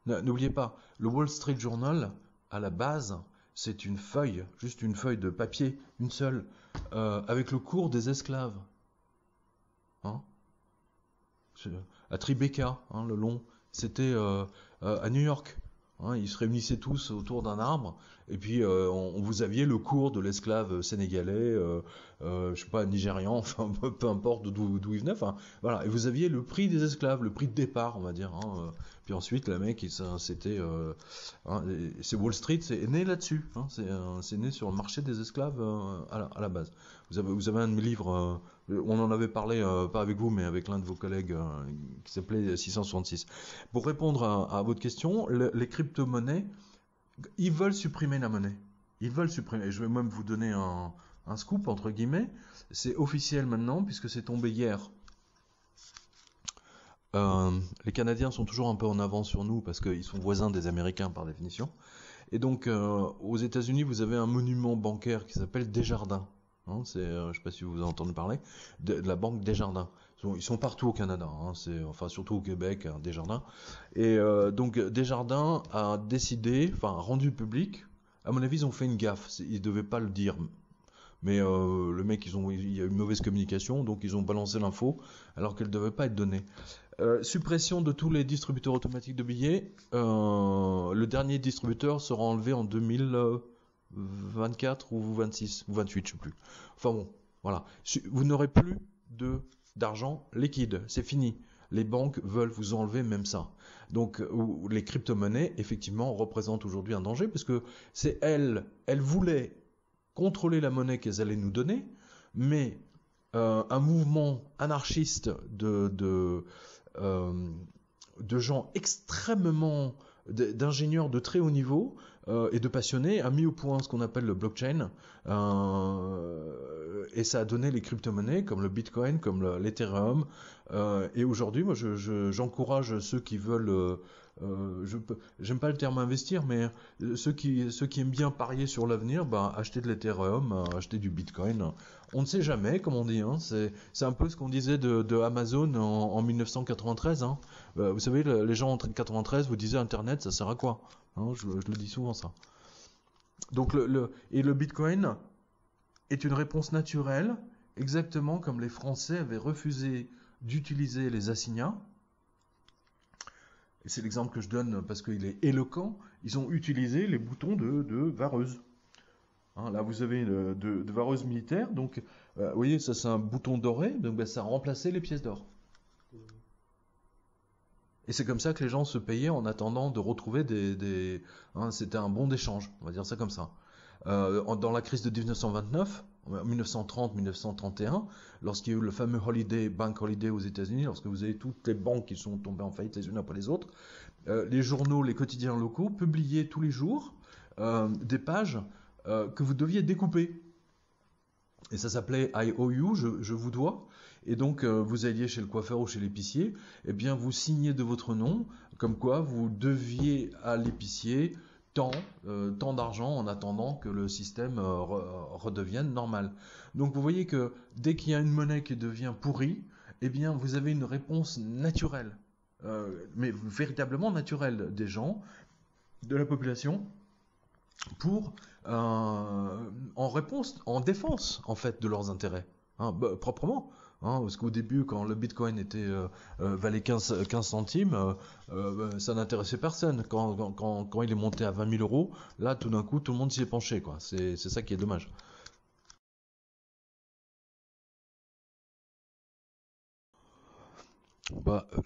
N'oubliez pas, le Wall Street Journal, à la base, c'est une feuille, juste une feuille de papier, une seule, euh, avec le cours des esclaves. Hein à Tribeca, hein, le long, c'était euh, euh, à New York. Hein, ils se réunissaient tous autour d'un arbre, et puis euh, on, vous aviez le cours de l'esclave euh, sénégalais, euh, ne euh, je sais pas, nigérian, enfin peu, importe d'où il venait. Enfin voilà, et vous aviez le prix des esclaves, le prix de départ, on va dire. Hein, puis ensuite, la mec, hein, c'était, c'est Wall Street, c'est né là-dessus. c'est né sur le marché des esclaves à la, base. Vous avez, vous avez un de mes livres euh, on en avait parlé, euh, pas avec vous, mais avec l'un de vos collègues euh, qui s'appelait 666. Pour répondre à, votre question, les crypto-monnaies, ils veulent supprimer la monnaie. Ils veulent supprimer. Je vais même vous donner un, scoop, entre guillemets. C'est officiel maintenant, puisque c'est tombé hier. les Canadiens sont toujours un peu en avance sur nous parce qu'ils sont voisins des Américains par définition. Et donc, aux États-Unis, vous avez un monument bancaire qui s'appelle Desjardins. Hein, euh, je ne sais pas si vous avez parler, de, la Banque Desjardins. Ils sont, ils sont partout au Canada, hein, c'est, enfin surtout au Québec, hein, Desjardins. Et euh, donc Desjardins a décidé, enfin rendu public, à mon avis ils ont fait une gaffe, ils ne devaient pas le dire. Mais euh, le mec, ils ont, il y a eu une mauvaise communication, donc ils ont balancé l'info alors qu'elle ne devait pas être donnée. suppression de tous les distributeurs automatiques de billets. le dernier distributeur sera enlevé en 2000. 24 ou 26 ou 28, je sais plus. Enfin bon, voilà. Vous n'aurez plus de d'argent liquide, c'est fini. Les banques veulent vous enlever même ça. Donc euh, les crypto-monnaies, effectivement, représentent aujourd'hui un danger parce que c'est elles, elles voulaient contrôler la monnaie qu'elles allaient nous donner, mais euh, un mouvement anarchiste de, de euh, gens extrêmement d'ingénieurs de très haut niveau euh, et de passionnés a mis au point ce qu'on appelle le blockchain euh, et ça a donné les crypto-monnaies comme le Bitcoin, comme l'Ethereum euh, et aujourd'hui moi j'encourage je, ceux qui veulent euh, je j'aime pas le terme investir, mais euh, ceux qui, ceux qui aiment bien parier sur l'avenir, bah acheter de l'Ethereum, euh, acheter du Bitcoin. On ne sait jamais, comme on dit. Hein. c'est un peu ce qu'on disait de, de, Amazon en, 1993. Hein. vous savez, les gens en 1993 vous disaient Internet, ça sert à quoi hein? je, le dis souvent ça. Donc le, et le Bitcoin est une réponse naturelle, exactement comme les Français avaient refusé d'utiliser les assignats et c'est l'exemple que je donne parce qu'il est éloquent, ils ont utilisé les boutons de, de vareuse. Hein, là, vous avez euh, de, de vareuse militaire, donc euh, vous voyez, ça c'est un bouton doré, donc ben, ça remplaçait les pièces d'or. Et c'est comme ça que les gens se payaient en attendant de retrouver des. Hein, c'était un bon d'échange, on va dire ça comme ça. Euh, dans la crise de 1929, en 1930-1931, lorsqu'il y a eu le fameux holiday, bank holiday aux États-Unis, lorsque vous avez toutes les banques qui sont tombées en faillite les unes après les autres, euh, les journaux, les quotidiens locaux publiaient tous les jours euh, des pages euh, que vous deviez découper. Et ça s'appelait IOU, je, je, vous dois. Et donc, vous alliez chez le coiffeur ou chez l'épicier, et eh bien vous signez de votre nom, comme quoi vous deviez à l'épicier euh, tant, d'argent en attendant que le système euh, euh, redevienne normal. Donc vous voyez que dès qu'il y a une monnaie qui devient pourrie, eh bien vous avez une réponse naturelle, mais véritablement naturelle des gens, de la population, pour en réponse, en défense en fait de leurs intérêts, hein, bah, proprement. Hein, parce qu'au début, quand le bitcoin était euh, euh, valait 15, centimes, euh, ça n'intéressait personne. Quand, quand, quand, il est monté à 20 000 euros, là, tout d'un coup, tout le monde s'y est penché. C'est ça qui est dommage. bah, euh,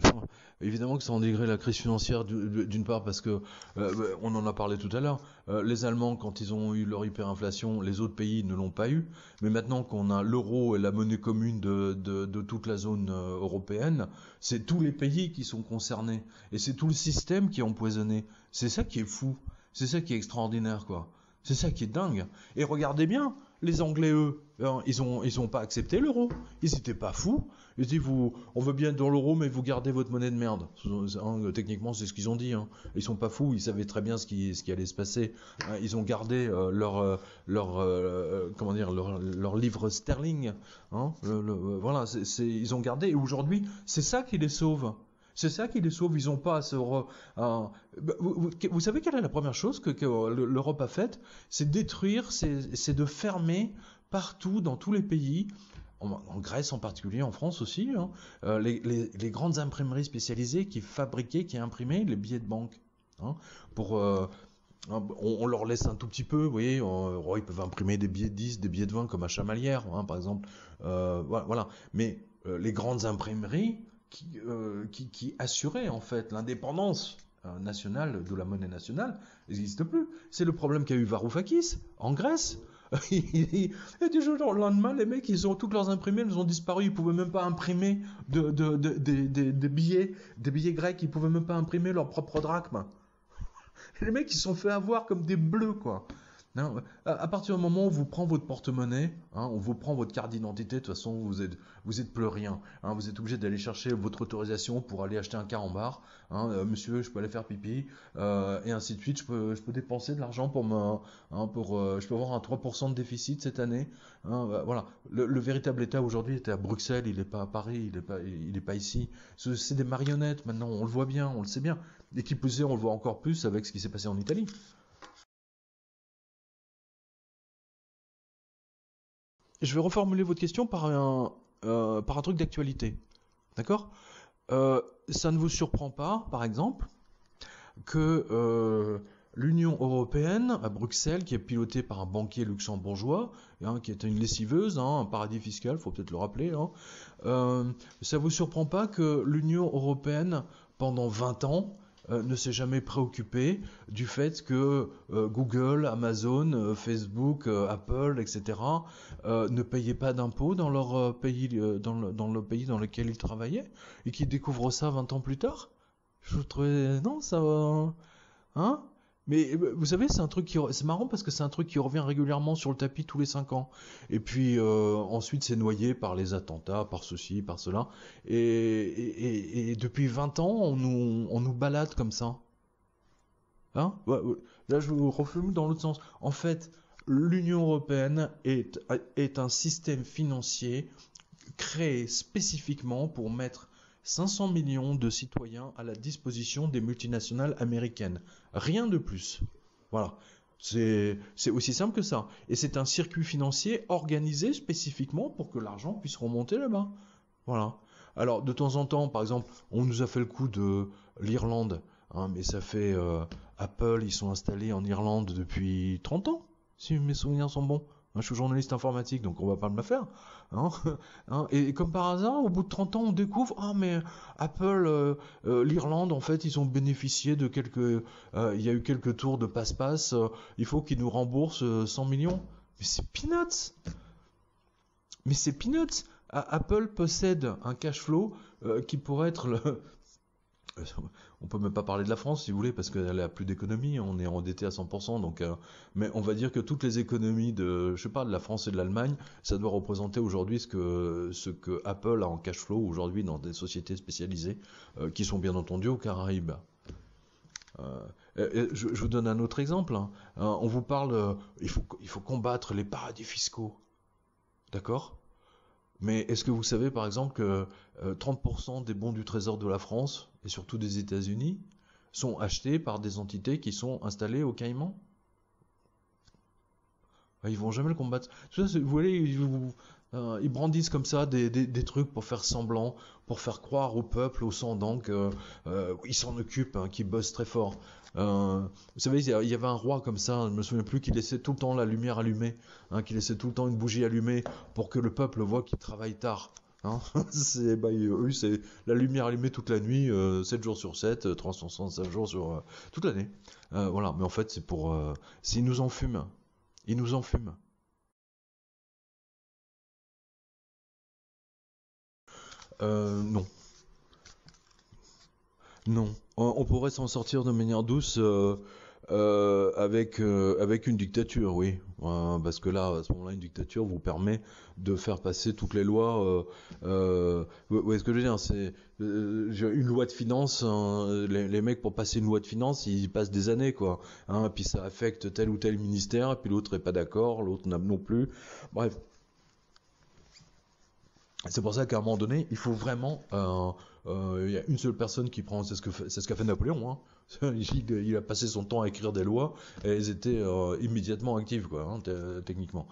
évidemment que ça dégré la crise financière d'une part parce que euh, bah, on en a parlé tout à l'heure. Euh, les Allemands, quand ils ont eu leur hyperinflation, les autres pays ne l'ont pas eu. Mais maintenant qu'on a l'euro et la monnaie commune de, toute la zone européenne, c'est tous les pays qui sont concernés et c'est tout le système qui est empoisonné. C'est ça qui est fou. C'est ça qui est extraordinaire, quoi. C'est ça qui est dingue. Et regardez bien, les Anglais, eux, hein, ils n'ont pas accepté l'euro. Ils n'étaient pas fous. Ils disent, vous, on veut bien être dans l'euro, mais vous gardez votre monnaie de merde. Hein, techniquement, c'est ce qu'ils ont dit. Hein. Ils sont pas fous, ils savaient très bien ce qui, allait se passer. Hein, ils ont gardé euh, euh, euh, leur, livre sterling. Hein. voilà, ils ont gardé. Et aujourd'hui, c'est ça qui les sauve. C'est ça qui les sauve. Ils n'ont pas bah, Vous, savez quelle est la première chose que, l'Europe a faite C'est détruire, c'est de fermer partout dans tous les pays en Grèce en particulier, en France aussi, hein. euh, les, grandes imprimeries spécialisées qui fabriquaient, qui imprimaient les billets de banque. Hein, pour, euh, on, leur laisse un tout petit peu, vous voyez, oh, ils peuvent imprimer des billets de 10, des billets de 20 comme à Chamalière, hein, par exemple. Euh, voilà, Mais les grandes imprimeries qui, assuraient en fait l'indépendance nationale de la monnaie nationale n'existe plus. C'est le problème qu'a eu Varoufakis en Grèce. et du jour au lendemain, les mecs, ils ont toutes leurs imprimés, ils ont disparu. Ils pouvaient même pas imprimer de, billets, des billets grecs. Ils pouvaient même pas imprimer leur propre drachme. Les mecs, ils sont fait avoir comme des bleus, quoi. Hein, à, partir du moment où vous prend votre porte-monnaie, hein, on vous prend votre carte d'identité, de toute façon vous êtes plus rien. Hein, vous êtes obligé d'aller chercher votre autorisation pour aller acheter un car en bar euh, monsieur, je peux aller faire pipi euh, et ainsi de suite. Je peux dépenser de l'argent pour pour euh, je peux avoir un 3% de déficit cette année. voilà. Le, véritable État aujourd'hui était à Bruxelles, il n'est pas à Paris, il n'est pas pas ici. C'est des marionnettes maintenant, on le voit bien, on le sait bien. Et qui plus est, on le voit encore plus avec ce qui s'est passé en Italie. je vais reformuler votre question par un, euh, par un truc d'actualité. D'accord euh, Ça ne vous surprend pas, par exemple, que euh, l'Union européenne, à Bruxelles, qui est pilotée par un banquier luxembourgeois, hein, qui est une lessiveuse, hein, un paradis fiscal, faut peut-être le rappeler, hein, ça ne vous surprend pas que l'Union européenne, pendant 20 ans, euh, ne s'est jamais préoccupé du fait que euh, Google, Amazon, euh, Facebook, Apple, etc. ne payaient pas d'impôts dans leur pays, dans le, pays dans lequel ils travaillaient, et qu'ils découvrent ça 20 ans plus tard. Je trouvais non ça, hein mais euh, vous savez, c'est un truc qui c'est marrant parce que c'est un truc qui revient régulièrement sur le tapis tous les cinq ans. Et puis euh, ensuite, c'est noyé par les attentats, par ceci, par cela. Et, depuis 20 ans, on nous, on nous balade comme ça. Hein Là, je vous refume dans l'autre sens. En fait, l'Union européenne est, est un système financier créé spécifiquement pour mettre 500 millions de citoyens à la disposition des multinationales américaines. Rien de plus. Voilà. C'est aussi simple que ça. Et c'est un circuit financier organisé spécifiquement pour que l'argent puisse remonter là-bas. Voilà. Alors, de temps en temps, par exemple, on nous a fait le coup de l'Irlande. Hein, mais ça fait... Euh, Apple, ils sont installés en Irlande depuis 30 ans, si mes souvenirs sont bons je suis journaliste informatique, donc on va pas me la faire. Hein. Hein, et, comme par hasard, au bout de 30 ans, on découvre, ah mais Apple, euh, euh, l'Irlande, en fait, ils ont bénéficié de quelques... Euh, il y a eu quelques tours de passe-passe, il faut qu'ils nous remboursent 100 millions. Mais c'est peanuts Mais c'est peanuts Apple possède un cash flow qui pourrait être le... on peut même pas parler de la France si vous voulez parce qu'elle a plus d'économie, on est endetté à 100%. Donc, euh, mais on va dire que toutes les économies de, je sais pas, de la France et de l'Allemagne, ça doit représenter aujourd'hui ce que ce que Apple a en cash flow aujourd'hui dans des sociétés spécialisées euh, qui sont bien entendu aux Caraïbes. Euh, je, vous donne un autre exemple. Hein. on vous parle, il faut combattre les paradis fiscaux, d'accord mais est-ce que vous savez par exemple que 30% euh, des bons du Trésor de la France, et surtout des États-Unis, sont achetés par des entités qui sont installées au Caïman Ils vont jamais le combattre. Vous voyez, euh, ils brandissent comme ça des, trucs pour faire semblant, pour faire croire au peuple, au sang. Donc, ils s'en occupent, hein, qu'ils bossent très fort. Euh, vous savez, il y avait un roi comme ça, je me souviens plus, qui laissait tout le temps la lumière allumée, hein, qui laissait tout le temps une bougie allumée pour que le peuple voit qu'il travaille tard. Hein. c'est bah, c'est la lumière allumée toute la nuit, 7 euh, jours sur 7, 365 jours sur toute l'année. voilà, mais en fait, c'est pour s'il nous en ils nous enfument. Euh, non. Non. On pourrait s'en sortir de manière douce euh, euh, avec, avec une dictature, oui. parce que là, à ce moment-là, une dictature vous permet de faire passer toutes les lois. Euh, vous voyez ce que je veux dire une loi de finance. Hein, les, mecs, pour passer une loi de finance, ils passent des années, quoi. Hein, puis ça affecte tel ou tel ministère, puis l'autre est pas d'accord, l'autre n'a non plus. Bref. C'est pour ça qu'à un moment donné, il faut vraiment. Euh, euh, il y a une seule personne qui prend. C'est ce qu'a fait Napoléon. Hein. Il, a passé son temps à écrire des lois et elles étaient euh, immédiatement actives, quoi, hein, techniquement.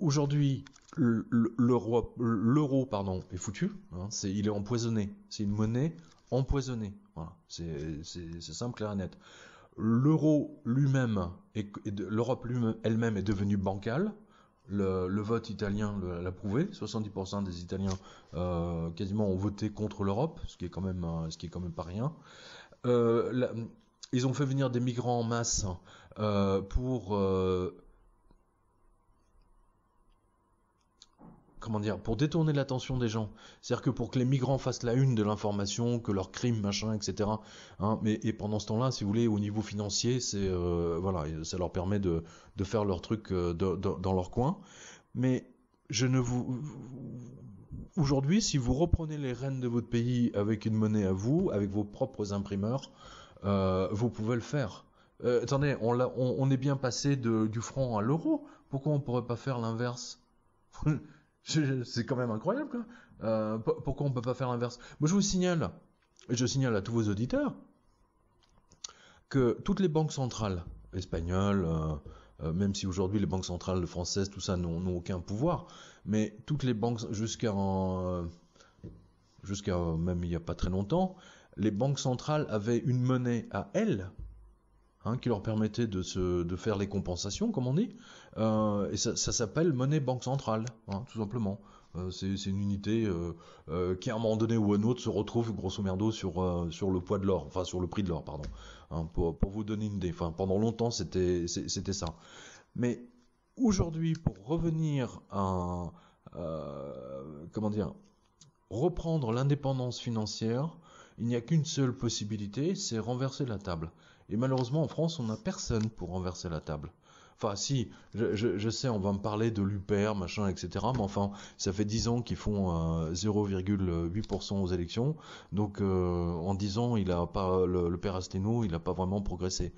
Aujourd'hui, l'euro, pardon, est foutu. Hein, il est empoisonné. C'est une monnaie empoisonnée. c'est simple, clair et net. L'euro lui-même l'Europe elle-même est devenue bancale. Le, vote italien l'a prouvé. 70% des Italiens euh, quasiment ont voté contre l'Europe, ce qui est quand même euh, ce qui est quand même pas rien. Euh, ils ont fait venir des migrants en masse pour comment dire, pour détourner l'attention des gens. C'est-à-dire que pour que les migrants fassent la une de l'information, que leurs crimes, machin, etc. Hein, mais et pendant ce temps-là, si vous voulez, au niveau financier, c'est euh, voilà, ça leur permet de, faire leur truc euh, dans leur coin. Mais je ne vous aujourd'hui, si vous reprenez les rênes de votre pays avec une monnaie à vous, avec vos propres imprimeurs, euh, vous pouvez le faire. attendez, on, on, est bien passé du franc à l'euro. Pourquoi on pourrait pas faire l'inverse C'est quand même incroyable, euh, pourquoi on ne peut pas faire l'inverse Moi, je vous signale, et je signale à tous vos auditeurs, que toutes les banques centrales espagnoles, euh, euh, même si aujourd'hui les banques centrales françaises, tout ça, n'ont aucun pouvoir, mais toutes les banques, jusqu'à jusqu'à même il n'y a pas très longtemps, les banques centrales avaient une monnaie à elles Hein, qui leur permettait de, de faire les compensations, comme on dit. Euh, et ça, s'appelle monnaie banque centrale, hein, tout simplement. Euh, c'est, une unité euh, qui à un moment donné ou à un autre se retrouve grosso merdo sur sur le poids de l'or, enfin sur le prix de l'or, pardon. Hein, pour, vous donner une idée. pendant longtemps c'était c'était ça. Mais aujourd'hui, pour revenir à comment dire, reprendre l'indépendance financière, il n'y a qu'une seule possibilité, c'est renverser la table. Et malheureusement, en France, on n'a personne pour renverser la table. Enfin, si, je, sais, on va me parler de l'UPR, machin, etc. Mais enfin, ça fait 10 ans qu'ils font 0,8% euh, aux élections. Donc, euh, en 10 ans, il a pas, le, père Asténo, il n'a pas vraiment progressé.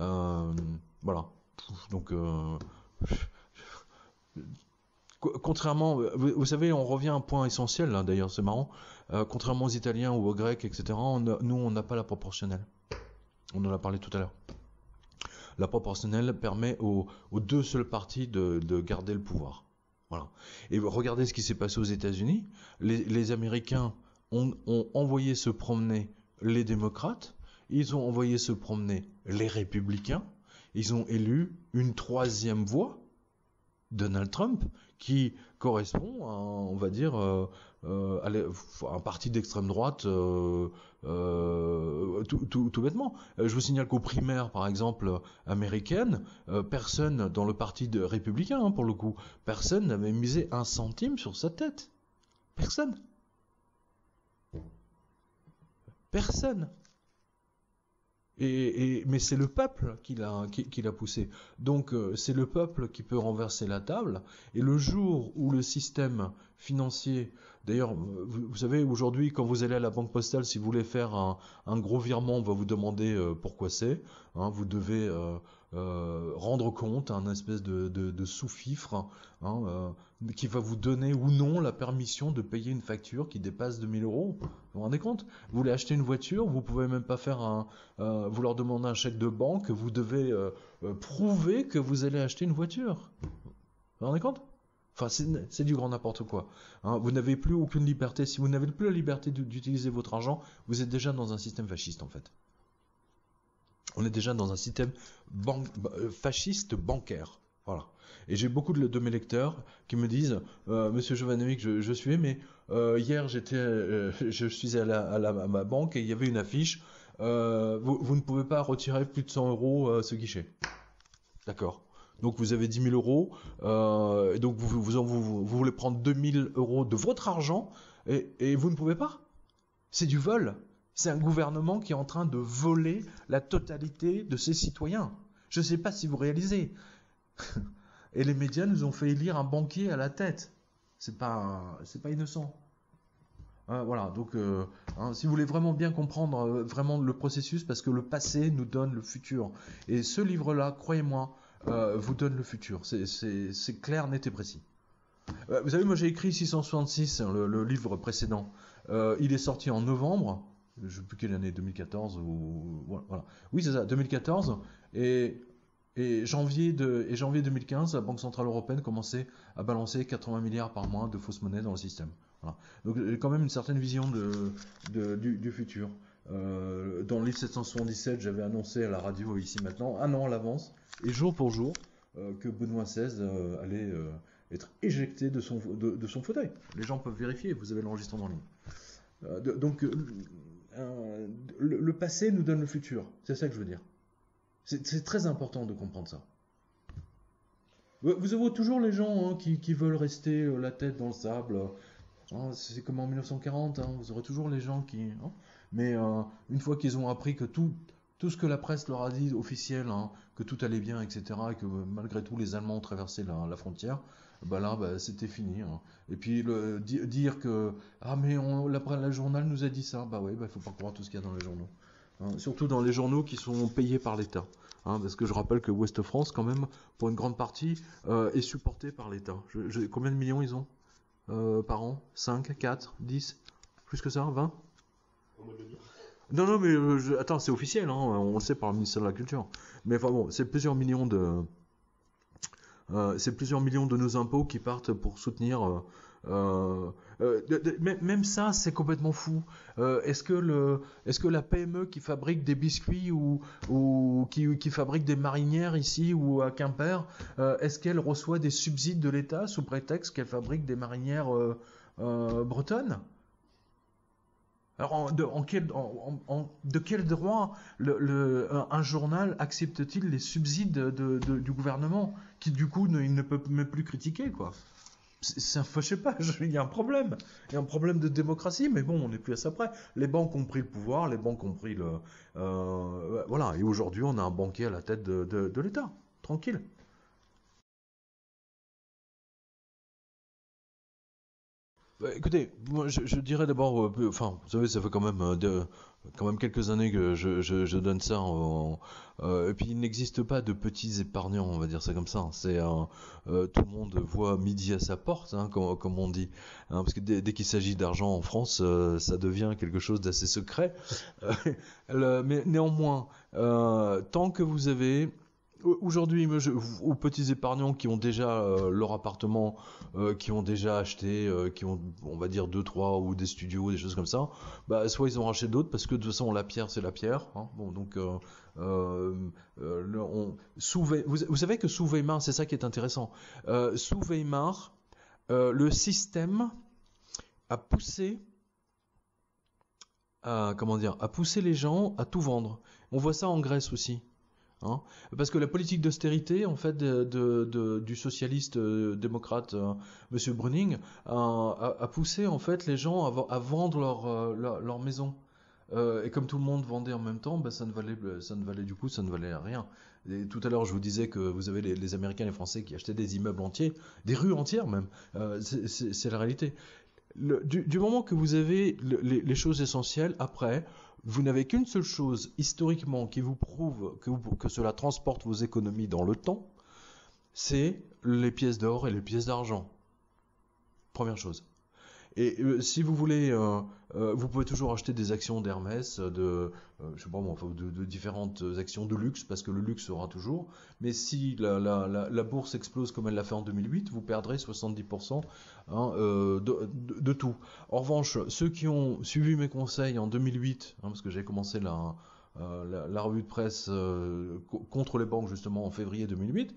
Euh, voilà. Donc, contrairement, vous, savez, on revient à un point essentiel, d'ailleurs, c'est marrant. contrairement aux Italiens ou aux Grecs, etc., nous, on n'a pas la proportionnelle. On en a parlé tout à l'heure. La proportionnelle permet aux, deux seuls partis de, garder le pouvoir. Voilà. Et regardez ce qui s'est passé aux États-Unis. Les, Américains ont, envoyé se promener les démocrates, ils ont envoyé se promener les républicains, ils ont élu une troisième voix, Donald Trump, qui correspond à, on va dire, euh, euh, à un parti d'extrême droite euh, euh, tout, bêtement. Euh, je vous signale qu'aux primaires, par exemple, américaines, euh, personne dans le parti républicain, hein, pour le coup, personne n'avait misé un centime sur sa tête. Personne. Personne. Et, mais c'est le peuple qui l'a poussé. Donc c'est le peuple qui peut renverser la table. Et le jour où le système financier D'ailleurs, vous, savez, aujourd'hui, quand vous allez à la banque postale, si vous voulez faire un, gros virement, on va vous demander euh, pourquoi c'est. Hein. vous devez euh, euh, rendre compte, à un espèce de, sous-fifre hein, qui va vous donner ou non la permission de payer une facture qui dépasse 2000 euros. Vous vous rendez compte Vous voulez acheter une voiture, vous pouvez même pas faire un... vous leur demandez un chèque de banque, vous devez prouver que vous allez acheter une voiture. Vous vous rendez compte Enfin, c'est du grand n'importe quoi. Hein. vous n'avez plus aucune liberté. Si vous n'avez plus la liberté d'utiliser votre argent, vous êtes déjà dans un système fasciste en fait. On est déjà dans un système euh, fasciste bancaire. Voilà. Et j'ai beaucoup de, mes lecteurs qui me disent, euh, Monsieur Jovanovic, je, je suis, mais euh, hier j'étais, je suis à, à, ma banque et il y avait une affiche. Vous, vous, ne pouvez pas retirer plus de 100 euros ce guichet. D'accord. Donc vous avez 10 000 euros, euh, et donc vous, voulez prendre 2 000 euros de votre argent et, vous ne pouvez pas. C'est du vol. C'est un gouvernement qui est en train de voler la totalité de ses citoyens. Je ne sais pas si vous réalisez. et les médias nous ont fait élire un banquier à la tête. C'est pas, c'est pas innocent. Hein, voilà, donc euh, hein, si vous voulez vraiment bien comprendre euh, vraiment le processus, parce que le passé nous donne le futur. Et ce livre-là, croyez-moi, euh, vous donne le futur. C'est clair, net et précis. Euh, vous savez, moi j'ai écrit 666, hein, le, livre précédent. Euh, il est sorti en novembre, je ne sais plus quelle année, 2014 ou voilà. Oui, c'est ça, 2014 et janvier 2015, la Banque centrale européenne commençait à balancer 80 milliards par mois de fausses monnaies dans le système. Donc j'ai quand même une certaine vision du, futur. Euh, dans livre 777, j'avais annoncé à la radio ici maintenant, un an à l'avance, et jour pour jour, euh, que Benoît XVI euh, allait euh, être éjecté de son, de, son, fauteuil. Les gens peuvent vérifier, vous avez l'enregistrement en ligne. donc, le, passé nous donne le futur, c'est ça que je veux dire. C'est très important de comprendre ça. Vous avez toujours les gens hein, qui, veulent rester la tête dans le sable. Hein. c'est comme en 1940, hein, vous aurez toujours les gens qui... Mais euh, une fois qu'ils ont appris que tout, tout ce que la presse leur a dit officiel, hein, que tout allait bien, etc., et que euh, malgré tout les Allemands ont traversé la, frontière, bah là, bah, c'était fini. Hein. Et puis dire que ah mais la, la journal nous a dit ça, bah ouais, bah, il ne faut pas croire tout ce qu'il y a dans les journaux. Hein. surtout dans les journaux qui sont payés par l'État. parce que je rappelle que Ouest France, quand même, pour une grande partie, euh, est supportée par l'État. combien de millions ils ont par an 5, 4, 10 Plus que ça 20 non, non, mais euh, attends, c'est officiel, hein, on le sait par le ministère de la Culture. Mais enfin bon, c'est plusieurs millions de. Euh, c'est plusieurs millions de nos impôts qui partent pour soutenir. Euh, même ça, c'est complètement fou. est-ce que la PME qui fabrique des biscuits ou qui, qui fabrique des marinières ici ou à Quimper, est-ce qu'elle reçoit des subsides de l'État sous prétexte qu'elle fabrique des marinières bretonnes alors, de, quel, droit un journal accepte-t-il les subsides du gouvernement, qui du coup il ne peut même plus critiquer, quoi c'est un, je pas, il y a un problème. Il y a un problème de démocratie, mais bon, on n'est plus à ça près. Les banques ont pris le pouvoir, les banques ont pris le, euh, voilà. Et aujourd'hui, on a un banquier à la tête de l'État. Tranquille. Bah, écoutez, moi, je, dirais d'abord, euh, enfin, vous savez, ça fait quand même, euh, de, quand même quelques années que je, donne ça. Euh, et puis, il n'existe pas de petits épargnants, on va dire ça comme ça. Hein. C'est tout le monde voit midi à sa porte, hein, comme, on dit, hein, parce que dès, qu'il s'agit d'argent en France, ça devient quelque chose d'assez secret. mais néanmoins, tant que vous avez aujourd'hui, aux petits épargnants qui ont déjà euh, leur appartement, euh, qui ont déjà acheté, euh, qui ont, on va dire, deux, trois ou des studios, des choses comme ça, bah, soit ils ont racheté d'autres parce que de toute façon, la pierre, c'est la pierre. Hein. bon, donc, vous, savez que sous Weimar, c'est ça qui est intéressant. sous Weimar, le système a poussé comment dire, à les gens à tout vendre. On voit ça en Grèce aussi. Hein. Parce que la politique d'austérité, en fait, du socialiste euh, démocrate M. Euh, Monsieur a, poussé en fait les gens à, vendre euh, leur, leur, maison. et comme tout le monde vendait en même temps, ben, ça ne valait, ça ne valait du coup, ça ne valait rien. Et tout à l'heure, je vous disais que vous avez les, Américains Américains, les Français qui achetaient des immeubles entiers, des rues entières même. c'est la réalité. du, moment que vous avez les, choses essentielles, après, vous n'avez qu'une seule chose historiquement qui vous prouve que, cela transporte vos économies dans le temps, c'est les pièces d'or et les pièces d'argent. Première chose. Et euh, si vous voulez, euh, euh, vous pouvez toujours acheter des actions d'Hermès, de, de, différentes actions de luxe, parce que le luxe sera toujours. Mais si la, bourse explose comme elle l'a fait en 2008, vous perdrez 70% hein, de, tout. En revanche, ceux qui ont suivi mes conseils en 2008, hein, parce que j'ai commencé la, revue de presse contre les banques justement en février 2008,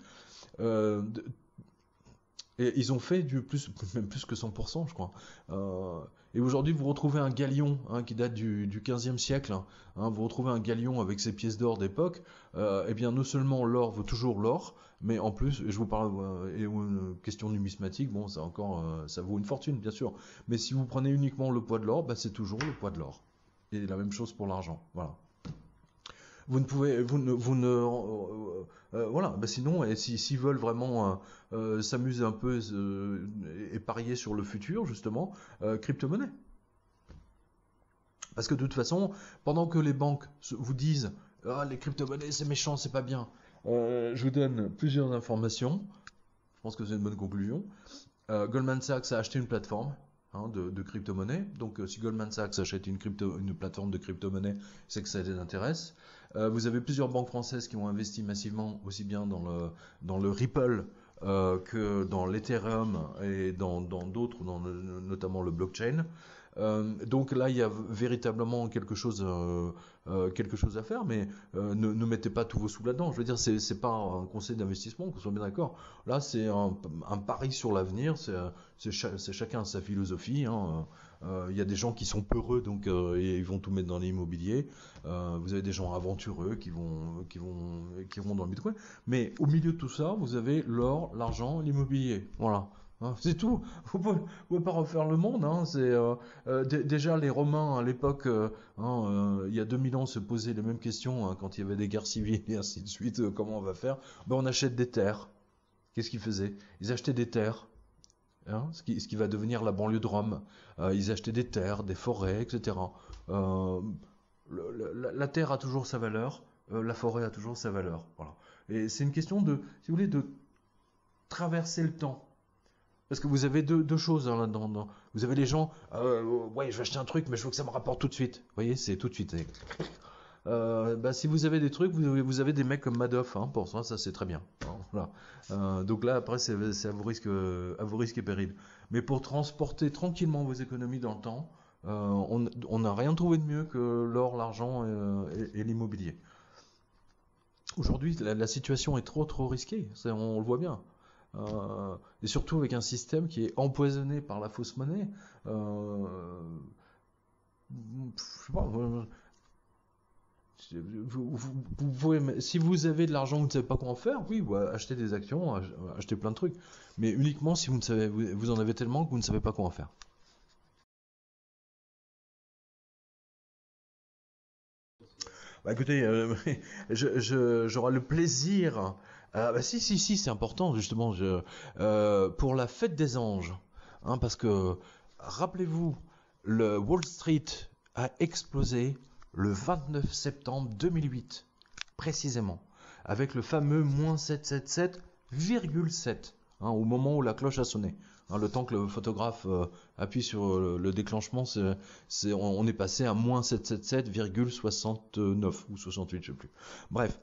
et ils ont fait du plus, même plus que 100%, je crois. Euh, et aujourd'hui, vous retrouvez un galion hein, qui date du, du 15e siècle. Hein, hein, vous retrouvez un galion avec ses pièces d'or d'époque. Euh, eh bien, non seulement l'or vaut toujours l'or, mais en plus, je vous parle euh, et une question numismatique. Bon, ça encore, ça vaut une fortune, bien sûr. Mais si vous prenez uniquement le poids de l'or, bah, c'est toujours le poids de l'or. Et la même chose pour l'argent. Voilà vous ne pouvez, vous ne, vous ne, euh, euh, euh, voilà. Ben, sinon, et si, s'ils veulent vraiment s'amuser un peu et parier sur le futur, justement, crypto-monnaie. Parce que de toute façon, pendant que les banques vous disent ah, les crypto-monnaies c'est méchant, c'est pas bien, je vous donne plusieurs informations. Je pense que c'est une bonne conclusion. Goldman Sachs a acheté une plateforme Hein, de, crypto-monnaie. Donc euh, si Goldman Sachs achète une, plateforme de crypto-monnaie, c'est que ça les intéresse. Euh, vous avez plusieurs banques françaises qui ont investi massivement aussi bien dans le, Ripple euh, que dans l'Ethereum et dans d'autres, notamment le blockchain. Euh, donc là, il y a véritablement quelque chose, euh, euh, quelque chose à faire, mais ne, mettez pas tous vos sous là-dedans. Je veux dire, c'est, n'est pas un conseil d'investissement, qu'on soit bien d'accord. Là, c'est un, pari sur l'avenir, c'est, chacun sa philosophie. Hein. Il y a des gens qui sont peureux, donc ils vont tout mettre dans l'immobilier. vous avez des gens aventureux qui vont, qui vont, qui vont dans le Bitcoin. Mais au milieu de tout ça, vous avez l'or, l'argent, l'immobilier. Voilà. Hein, c'est tout. Vous pouvez, pouvez, pas refaire le monde. Hein, c'est euh, euh, déjà les Romains à l'époque, euh, hein, il y a 2000 ans, se posaient les mêmes questions quand il y avait des guerres civiles et ainsi de suite. comment on va faire ben, on achète des terres. Qu'est-ce qu'ils faisaient Ils achetaient des terres. Ce qui, va devenir la banlieue de Rome. ils achetaient des terres, des forêts, etc. la, la, terre a toujours sa valeur. la forêt a toujours sa valeur. Voilà. Et c'est une question de, si vous voulez, de traverser le temps parce que vous avez deux, deux choses hein, là-dedans. Vous avez les gens, euh, ouais, je vais acheter un truc, mais je veux que ça me rapporte tout de suite. Vous voyez, c'est tout de suite. Euh, bah, si vous avez des trucs, vous avez, vous avez des mecs comme Madoff, hein, pour ça, ça c'est très bien. Hein, voilà. Euh, donc là, après, c'est à vos risques, à vos risques et périls. Mais pour transporter tranquillement vos économies dans le temps, on n'a rien trouvé de mieux que l'or, l'argent et, l'immobilier. Aujourd'hui, la, la, situation est trop trop risquée, on le voit bien. Euh, et surtout avec un système qui est empoisonné par la fausse monnaie. Euh, vous, vous, si vous avez de l'argent, vous ne savez pas quoi en faire, oui, bah, achetez des actions, achetez plein de trucs. Mais uniquement si vous, vous, en avez tellement que vous ne savez pas quoi en faire. Bah, écoutez, euh, j'aurai je, le plaisir ah bah, si, si, si, c'est important, justement, euh, pour la fête des anges. Hein, parce que, rappelez-vous, le Wall Street a explosé le 29 septembre 2008, précisément, avec le fameux moins 777,7, hein, au moment où la cloche a sonné. Hein, le temps que le photographe euh, appuie sur le, déclenchement, on, est passé à 777,69 ou 68, je sais plus. Bref.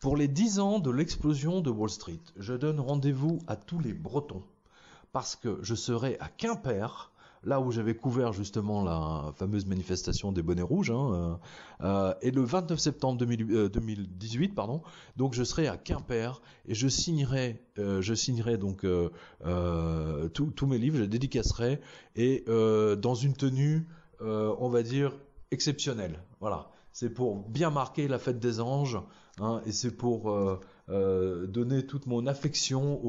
Pour les dix ans de l'explosion de Wall Street, je donne rendez-vous à tous les Bretons parce que je serai à Quimper, là où j'avais couvert justement la fameuse manifestation des bonnets rouges, hein, euh, euh, et le 29 septembre 2018, euh, pardon. Donc je serai à Quimper et je signerai, je signerai donc tous mes livres, je les dédicacerai et dans une tenue, on va dire exceptionnelle, voilà c'est pour bien marquer la fête des anges, hein, et c'est pour euh, euh, donner toute mon affection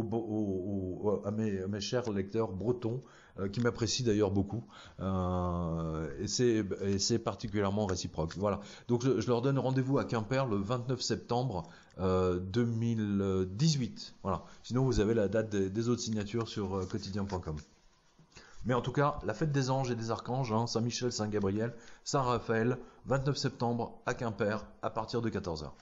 à, mes, chers lecteurs bretons, euh, qui m'apprécient d'ailleurs beaucoup, et c'est particulièrement réciproque. Voilà. Donc je, leur donne rendez-vous à Quimper le 29 septembre 2018. Voilà. Sinon vous avez la date des, autres signatures sur quotidien.com. Mais en tout cas, la fête des anges et des archanges, hein, Saint-Michel, Saint-Gabriel, Saint-Raphaël, 29 septembre à Quimper à partir de quatorze heures.